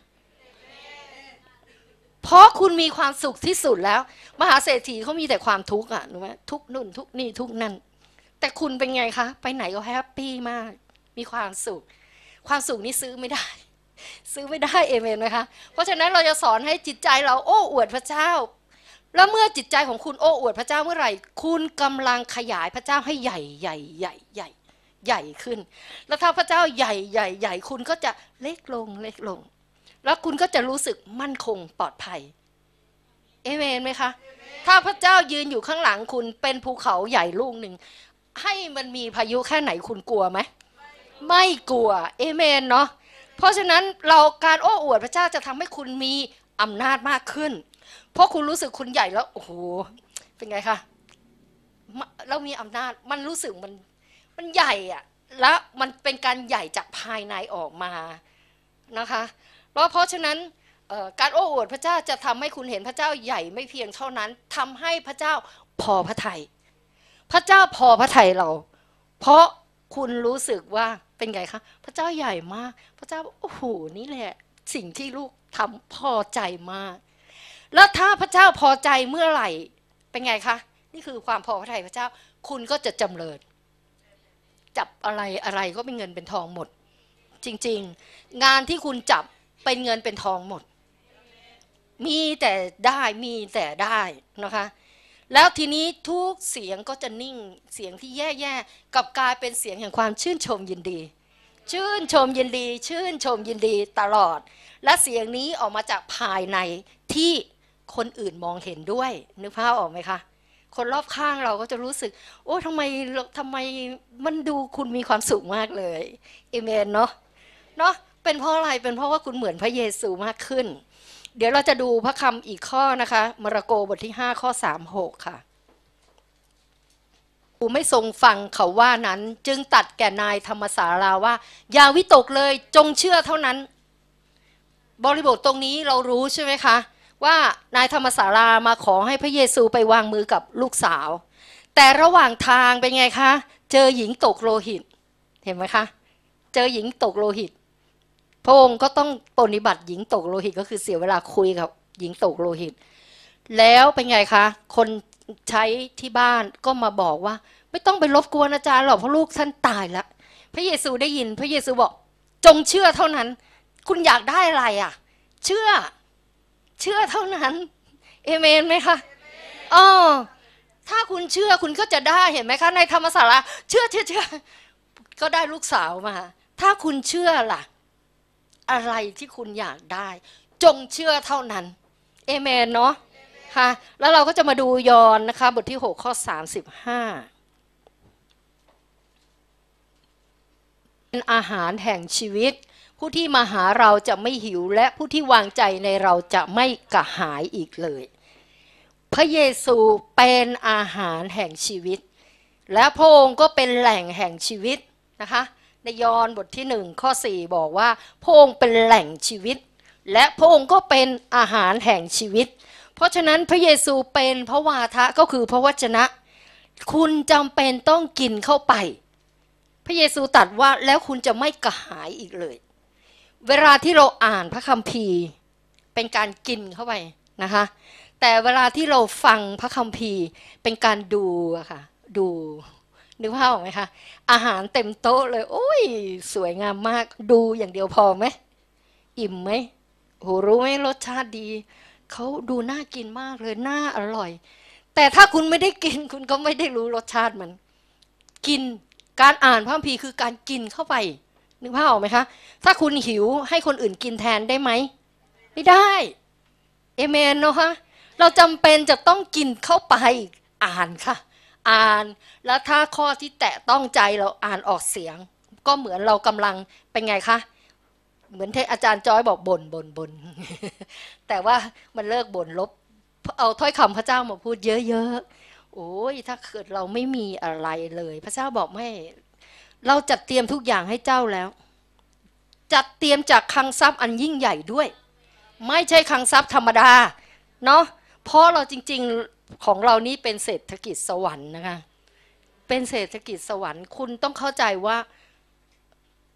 เพราะคุณมีความสุขที่สุดแล้ว มหาเศรษฐีเขามีแต่ความ ทุกข์อ่ะรู้ไหมทุกนุ่นทุกนี่ทุกนั่นแต่คุณเป็นไงคะไปไหนก็แฮปปี้มาก มีความสุขความสุขนี้ซื้อไม่ได้ ซื้อไม่ได้เอเมนไหมคะเพราะฉะนั้นเราจะสอนให้จิตใจเรา โอ้ อวดพระเจ้าแล้วเมื่อจิตใจของคุณโอ้อวดพระเจ้าเมื่อไหร่คุณกำลังขยายพระเจ้าให้ใหญ่ใหญ่ใหญ่ใหญ่ ใหญ่ขึ้น แล้วถ้าพระเจ้าใหญ่ใหญ่ใหญ่ คุณก็จะเล็กลงเล็กลง แล้วคุณก็จะรู้สึกมั่นคงปลอดภัยเอเมนไหมคะถ้าพระเจ้ายืนอยู่ข้างหลังคุณเป็นภูเขาใหญ่ลูกหนึ่งให้มันมีพายุแค่ไหนคุณกลัวไหมไม่กลัวเอเมนเนาะเพราะฉะนั้นเราการโอ้อวดพระเจ้าจะทำให้คุณมีอำนาจมากขึ้นเพราะคุณรู้สึกคุณใหญ่แล้ว โอ้โหเป็นไงคะเรามีอำนาจมันรู้สึกมัน มันใหญ่อะ และมันเป็นการใหญ่จากภายในออกมานะคะแล้วเพราะฉะนั้นการโอ้อวดพระเจ้าจะทำให้คุณเห็นพระเจ้าใหญ่ไม่เพียงเท่านั้น ทำให้พระเจ้าพอพระทยัยพระเจ้าพอพระทัยเรา เพราะคุณรู้สึกว่าเป็นไงคะ พระเจ้าใหญ่มาก พระเจ้าโอ้โหนี่แหละสิ่งที่ลูกทำพอใจมากแล้วถ้าพระเจ้าพอใจเมื่อไหร่เป็นไงคะนี่คือความพอพระทัยพระเจ้าคุณก็จะจำเริญจับอะไรอะไรก็เป็นเงินเป็นทองหมด จริง ๆ งานที่คุณจับ เป็นเงินเป็นทองหมด มีแต่ได้มีแต่ได้นะคะ แล้วทีนี้ทุกเสียงก็จะนิ่งเสียงที่แย่ๆกับกลายเป็นเสียงแห่งความชื่นชมยินดี ชื่นชมยินดี ชื่นชมยินดีตลอด และเสียงนี้ออกมาจากภายในที่คนอื่นมองเห็นด้วย นึกภาพออกไหมคะ คนรอบข้างเราก็จะรู้สึก โอ้ทำไมทำไมมันดูคุณมีความสุขมากเลยเอเมนเนาะเนาะเป็นเพราะอะไรเป็นเพราะว่าคุณเหมือนพระเยซูมากขึ้น เดี๋ยวเราจะดูพระคำอีกข้อนะคะมาระโกบทที่ 5 ข้อ 36 ค่ะูไม่ทรงฟังเขาว่านั้น จึงตัดแก่นายธรรมสาราว่า อย่าวิตกเลยจงเชื่อเท่านั้น บริบทตรงนี้เรารู้ใช่ไหมคะว่านายธรรมสารามาขอให้พระเยซูไปวางมือกับลูกสาว แต่ระหว่างทางเป็นไงคะ เจอหญิงตกโลหิต เห็นไหมคะ เจอหญิงตกโลหิตพระองค์ก็ต้องปฏิบัติหญิงตกโลหิตก็คือเสียเวลาคุยกับหญิงตกโลหิต แล้วเป็นไงคะ คนใช้ที่บ้านก็มาบอกว่าไม่ต้องไปรบกวนอาจารย์หรอก เพราะลูกท่านตายแล้ว พระเยซูได้ยินพระเยซูบอกจงเชื่อเท่านั้น คุณอยากได้อะไรอะ่ะ เชื่อเชื่อเท่านั้น เอเมนไหมคะอ๋อถ้าคุณเชื่อคุณก็จะได้ เห็นไหมคะในธรรมศาลาเชื่อเชื่อเชื่อก็ได้ลูกสาวมา ถ้าคุณเชื่อล่ะ อะไรที่คุณอยากได้ จงเชื่อเท่านั้น เอเมนเนาะ ค่ะ แล้วเราก็จะมาดูยอนนะคะบทที่6ข้อ35เป็นอาหารแห่งชีวิตผู้ที่มาหาเราจะไม่หิวและผู้ที่วางใจในเราจะไม่กระหายอีกเลย พระเยซูเป็นอาหารแห่งชีวิต และพระองค์ก็เป็นแหล่งแห่งชีวิตนะคะในยอห์นบทที่หนึ่งข้อ4บอกว่าพระองค์เป็นแหล่งชีวิต และพระองค์ก็เป็นอาหารแห่งชีวิต เพราะฉะนั้นพระเยซูเป็นพระวาทะก็คือพระวจนะ คุณจำเป็นต้องกินเข้าไป พระเยซูตรัสว่าแล้วคุณจะไม่กระหายอีกเลยเวลาที่เราอ่านพระคัมภีร์ เป็นการกินเข้าไปนะคะ แต่เวลาที่เราฟังพระคัมภีร์ เป็นการดูอะค่ะดูนึกภาพออกไหมคะอาหารเต็มโต๊ะเลยโอ้ยสวยงามมากดูอย่างเดียวพอไหมอิ่มไหมโหรู้ไหมรสชาติดี เขาดูน่ากินมากเลย น่าอร่อย แต่ถ้าคุณไม่ได้กิน คุณก็ไม่ได้รู้รสชาติมัน กินการอ่านพระคัมภีร์คือการกินเข้าไปนึกภาพออกไหมคะ ถ้าคุณหิวให้คนอื่นกินแทนได้ไหม ไม่ได้ เอเมนเนาะคะ เราจำเป็นจะต้องกินเข้าไปอ่านค่ะ อ่าน แล้วถ้าข้อที่แตะต้องใจเราอ่านออกเสียง ก็เหมือนเรากำลัง เป็นไงคะ เหมือนที่อาจารย์จอยบอกบนบนบนแต่ว่ามันเลิกบ่นลบ เอาถ้อยคำพระเจ้ามาพูดเยอะๆ โอ้ย ถ้าเกิดเราไม่มีอะไรเลย พระเจ้าบอกไม่เราจัดเตรียมทุกอย่างให้เจ้าแล้ว จัดเตรียมจากคังทรัพย์อันยิ่งใหญ่ด้วย ไม่ใช่คังทรัพย์ธรรมดาเนาะเพราะเราจริง ๆของเรานี้เป็นเศรษฐกิจสวรรค์นะคะเป็นเศรษฐกิจสวรรค์คุณต้องเข้าใจว่า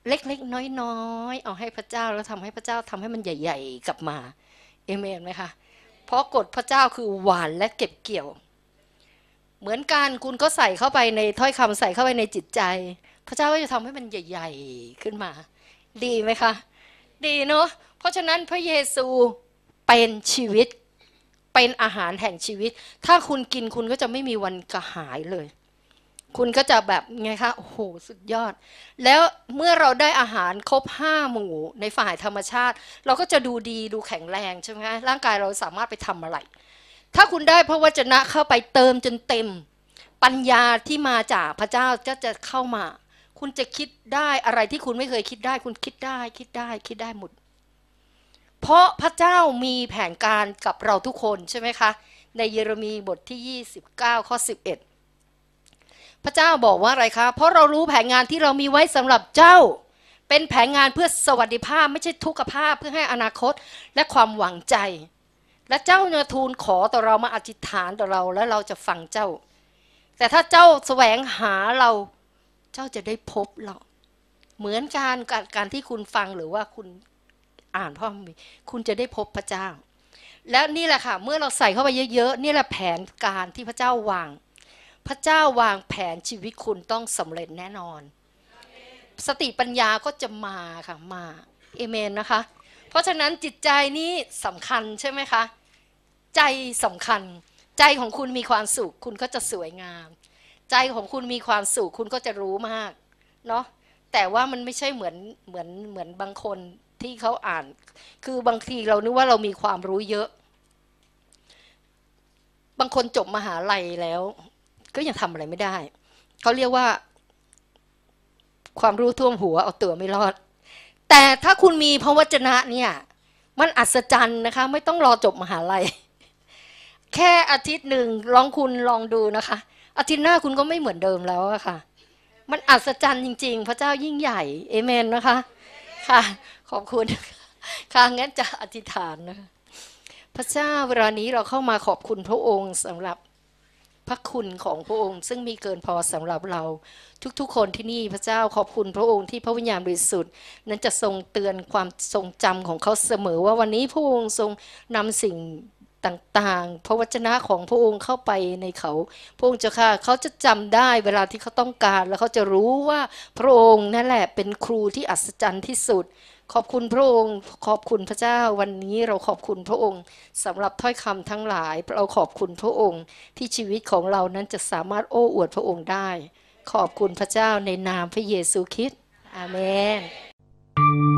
เล็กๆน้อย ๆ เอาให้พระเจ้าแล้วทำให้พระเจ้าทำให้มันใหญ่ ๆ กลับมาเอเมนไหมคะเพราะกฎพระเจ้าคือหวานและเก็บเกี่ยว เหมือนกันคุณก็ใส่เข้าไปในถ้อยคำใส่เข้าไปในจิตใจพระเจ้าก็จะทำให้มันใหญ่ ๆ ขึ้นมา ดีไหมคะ ดีเนาะ เพราะฉะนั้นพระเยซูเป็นชีวิต เป็นอาหารแห่งชีวิต ถ้าคุณกินคุณก็จะไม่มีวันกระหายเลย คุณก็จะแบบไงคะ โอ้โห สุดยอด แล้วเมื่อเราได้อาหารครบห้าหมู่ในฝ่ายธรรมชาติ เราก็จะดูดีดูแข็งแรงใช่ไหม ร่างกายเราสามารถไปทำอะไร ถ้าคุณได้พระวจนะเข้าไปเติมจนเต็ม ปัญญาที่มาจากพระเจ้าก็จะเข้ามาคุณจะคิดได้อะไรที่คุณไม่เคยคิดได้ คุณคิดได้คิดได้คิดได้หมดเพราะพระเจ้ามีแผนการกับเราทุกคนใช่ไหมคะ ในเยเรมีบทที่29ข้อ11 พระเจ้าบอกว่าอะไรคะ เพราะเรารู้แผนงานที่เรามีไว้สำหรับเจ้า เป็นแผนงานเพื่อสวัสดิภาพไม่ใช่ทุกขภาพเพื่อให้อนาคตและความหวังใจ และเจ้า้อทูลขอต่อเรามาอธิษฐานต่อเราและเราจะฟังเจ้า แต่ถ้าเจ้าแสวงหาเราเจ้าจะได้พบเราเหมือนการการที่คุณฟังหรือว่าคุณอ่านพ่อมีคุณจะได้พบพระเจ้า แล้วนี่แหละค่ะเมื่อเราใส่เข้าไปเยอะๆนี่แหละแผนการที่พระเจ้าวาง พระเจ้าวางแผนชีวิตคุณต้องสำเร็จแน่นอน สติปัญญาก็จะมาค่ะมาเอเมนนะคะ เพราะฉะนั้นจิตใจนี้สำคัญใช่ไหมคะ ใจสำคัญใจของคุณมีความสุขคุณก็จะสวยงามใจของคุณมีความสุขคุณก็จะรู้มาก เนาะแต่ว่ามันไม่ใช่เหมือนเหมือนเหมือนบางคนที่เขาอ่าน คือบางทีเรานึกว่าเรามีความรู้เยอะ บางคนจบมหาลัยแล้ว ก็ยังทำอะไรไม่ได้ เขาเรียกว่า ความรู้ท่วมหัวเอาตัวไม่รอด แต่ถ้าคุณมีพระวจนะเนี่ย มันอัศจรรย์นะคะ ไม่ต้องรอจบมหาลัย แค่อาทิตย์หนึ่งลองคุณลองดูนะคะอาทิตย์หน้าคุณก็ไม่เหมือนเดิมแล้วอะค่ะ มันอัศจรรย์จริง ๆ พระเจ้ายิ่งใหญ่ เอเมนนะคะ ค่ะ ขอบคุณค่ะงั้นจะอธิษฐานนะ พระเจ้าเวลานี้เราเข้ามาขอบคุณพระองค์สำหรับ พระคุณของพระองค์ ซึ่งมีเกินพอสำหรับเรา ทุกๆ คนที่นี่พระเจ้าขอบคุณพระองค์ที่พระวิญญาณบริสุทธิ์ นั้นจะทรงเตือนความทรงจำของเขาเสมอว่าวันนี้พระองค์ทรงนำสิ่งต่างๆพระวจนะของพระองค์เข้าไปในเขา พระองค์เจ้าค่ะเขาจะจำได้เวลาที่เขาต้องการ แล้วเขาจะรู้ว่าพระองค์นั่นแหละเป็นครูที่อัศจรรย์ที่สุด ขอบคุณพระองค์ขอบคุณพระเจ้าวันนี้เราขอบคุณพระองค์ สำหรับถ้อยคำทั้งหลายเราขอบคุณพระองค์ ที่ชีวิตของเรานั้นจะสามารถโอ้อวดพระองค์ได้ ขอบคุณพระเจ้าในนามพระเยซูคริสต์อาเมน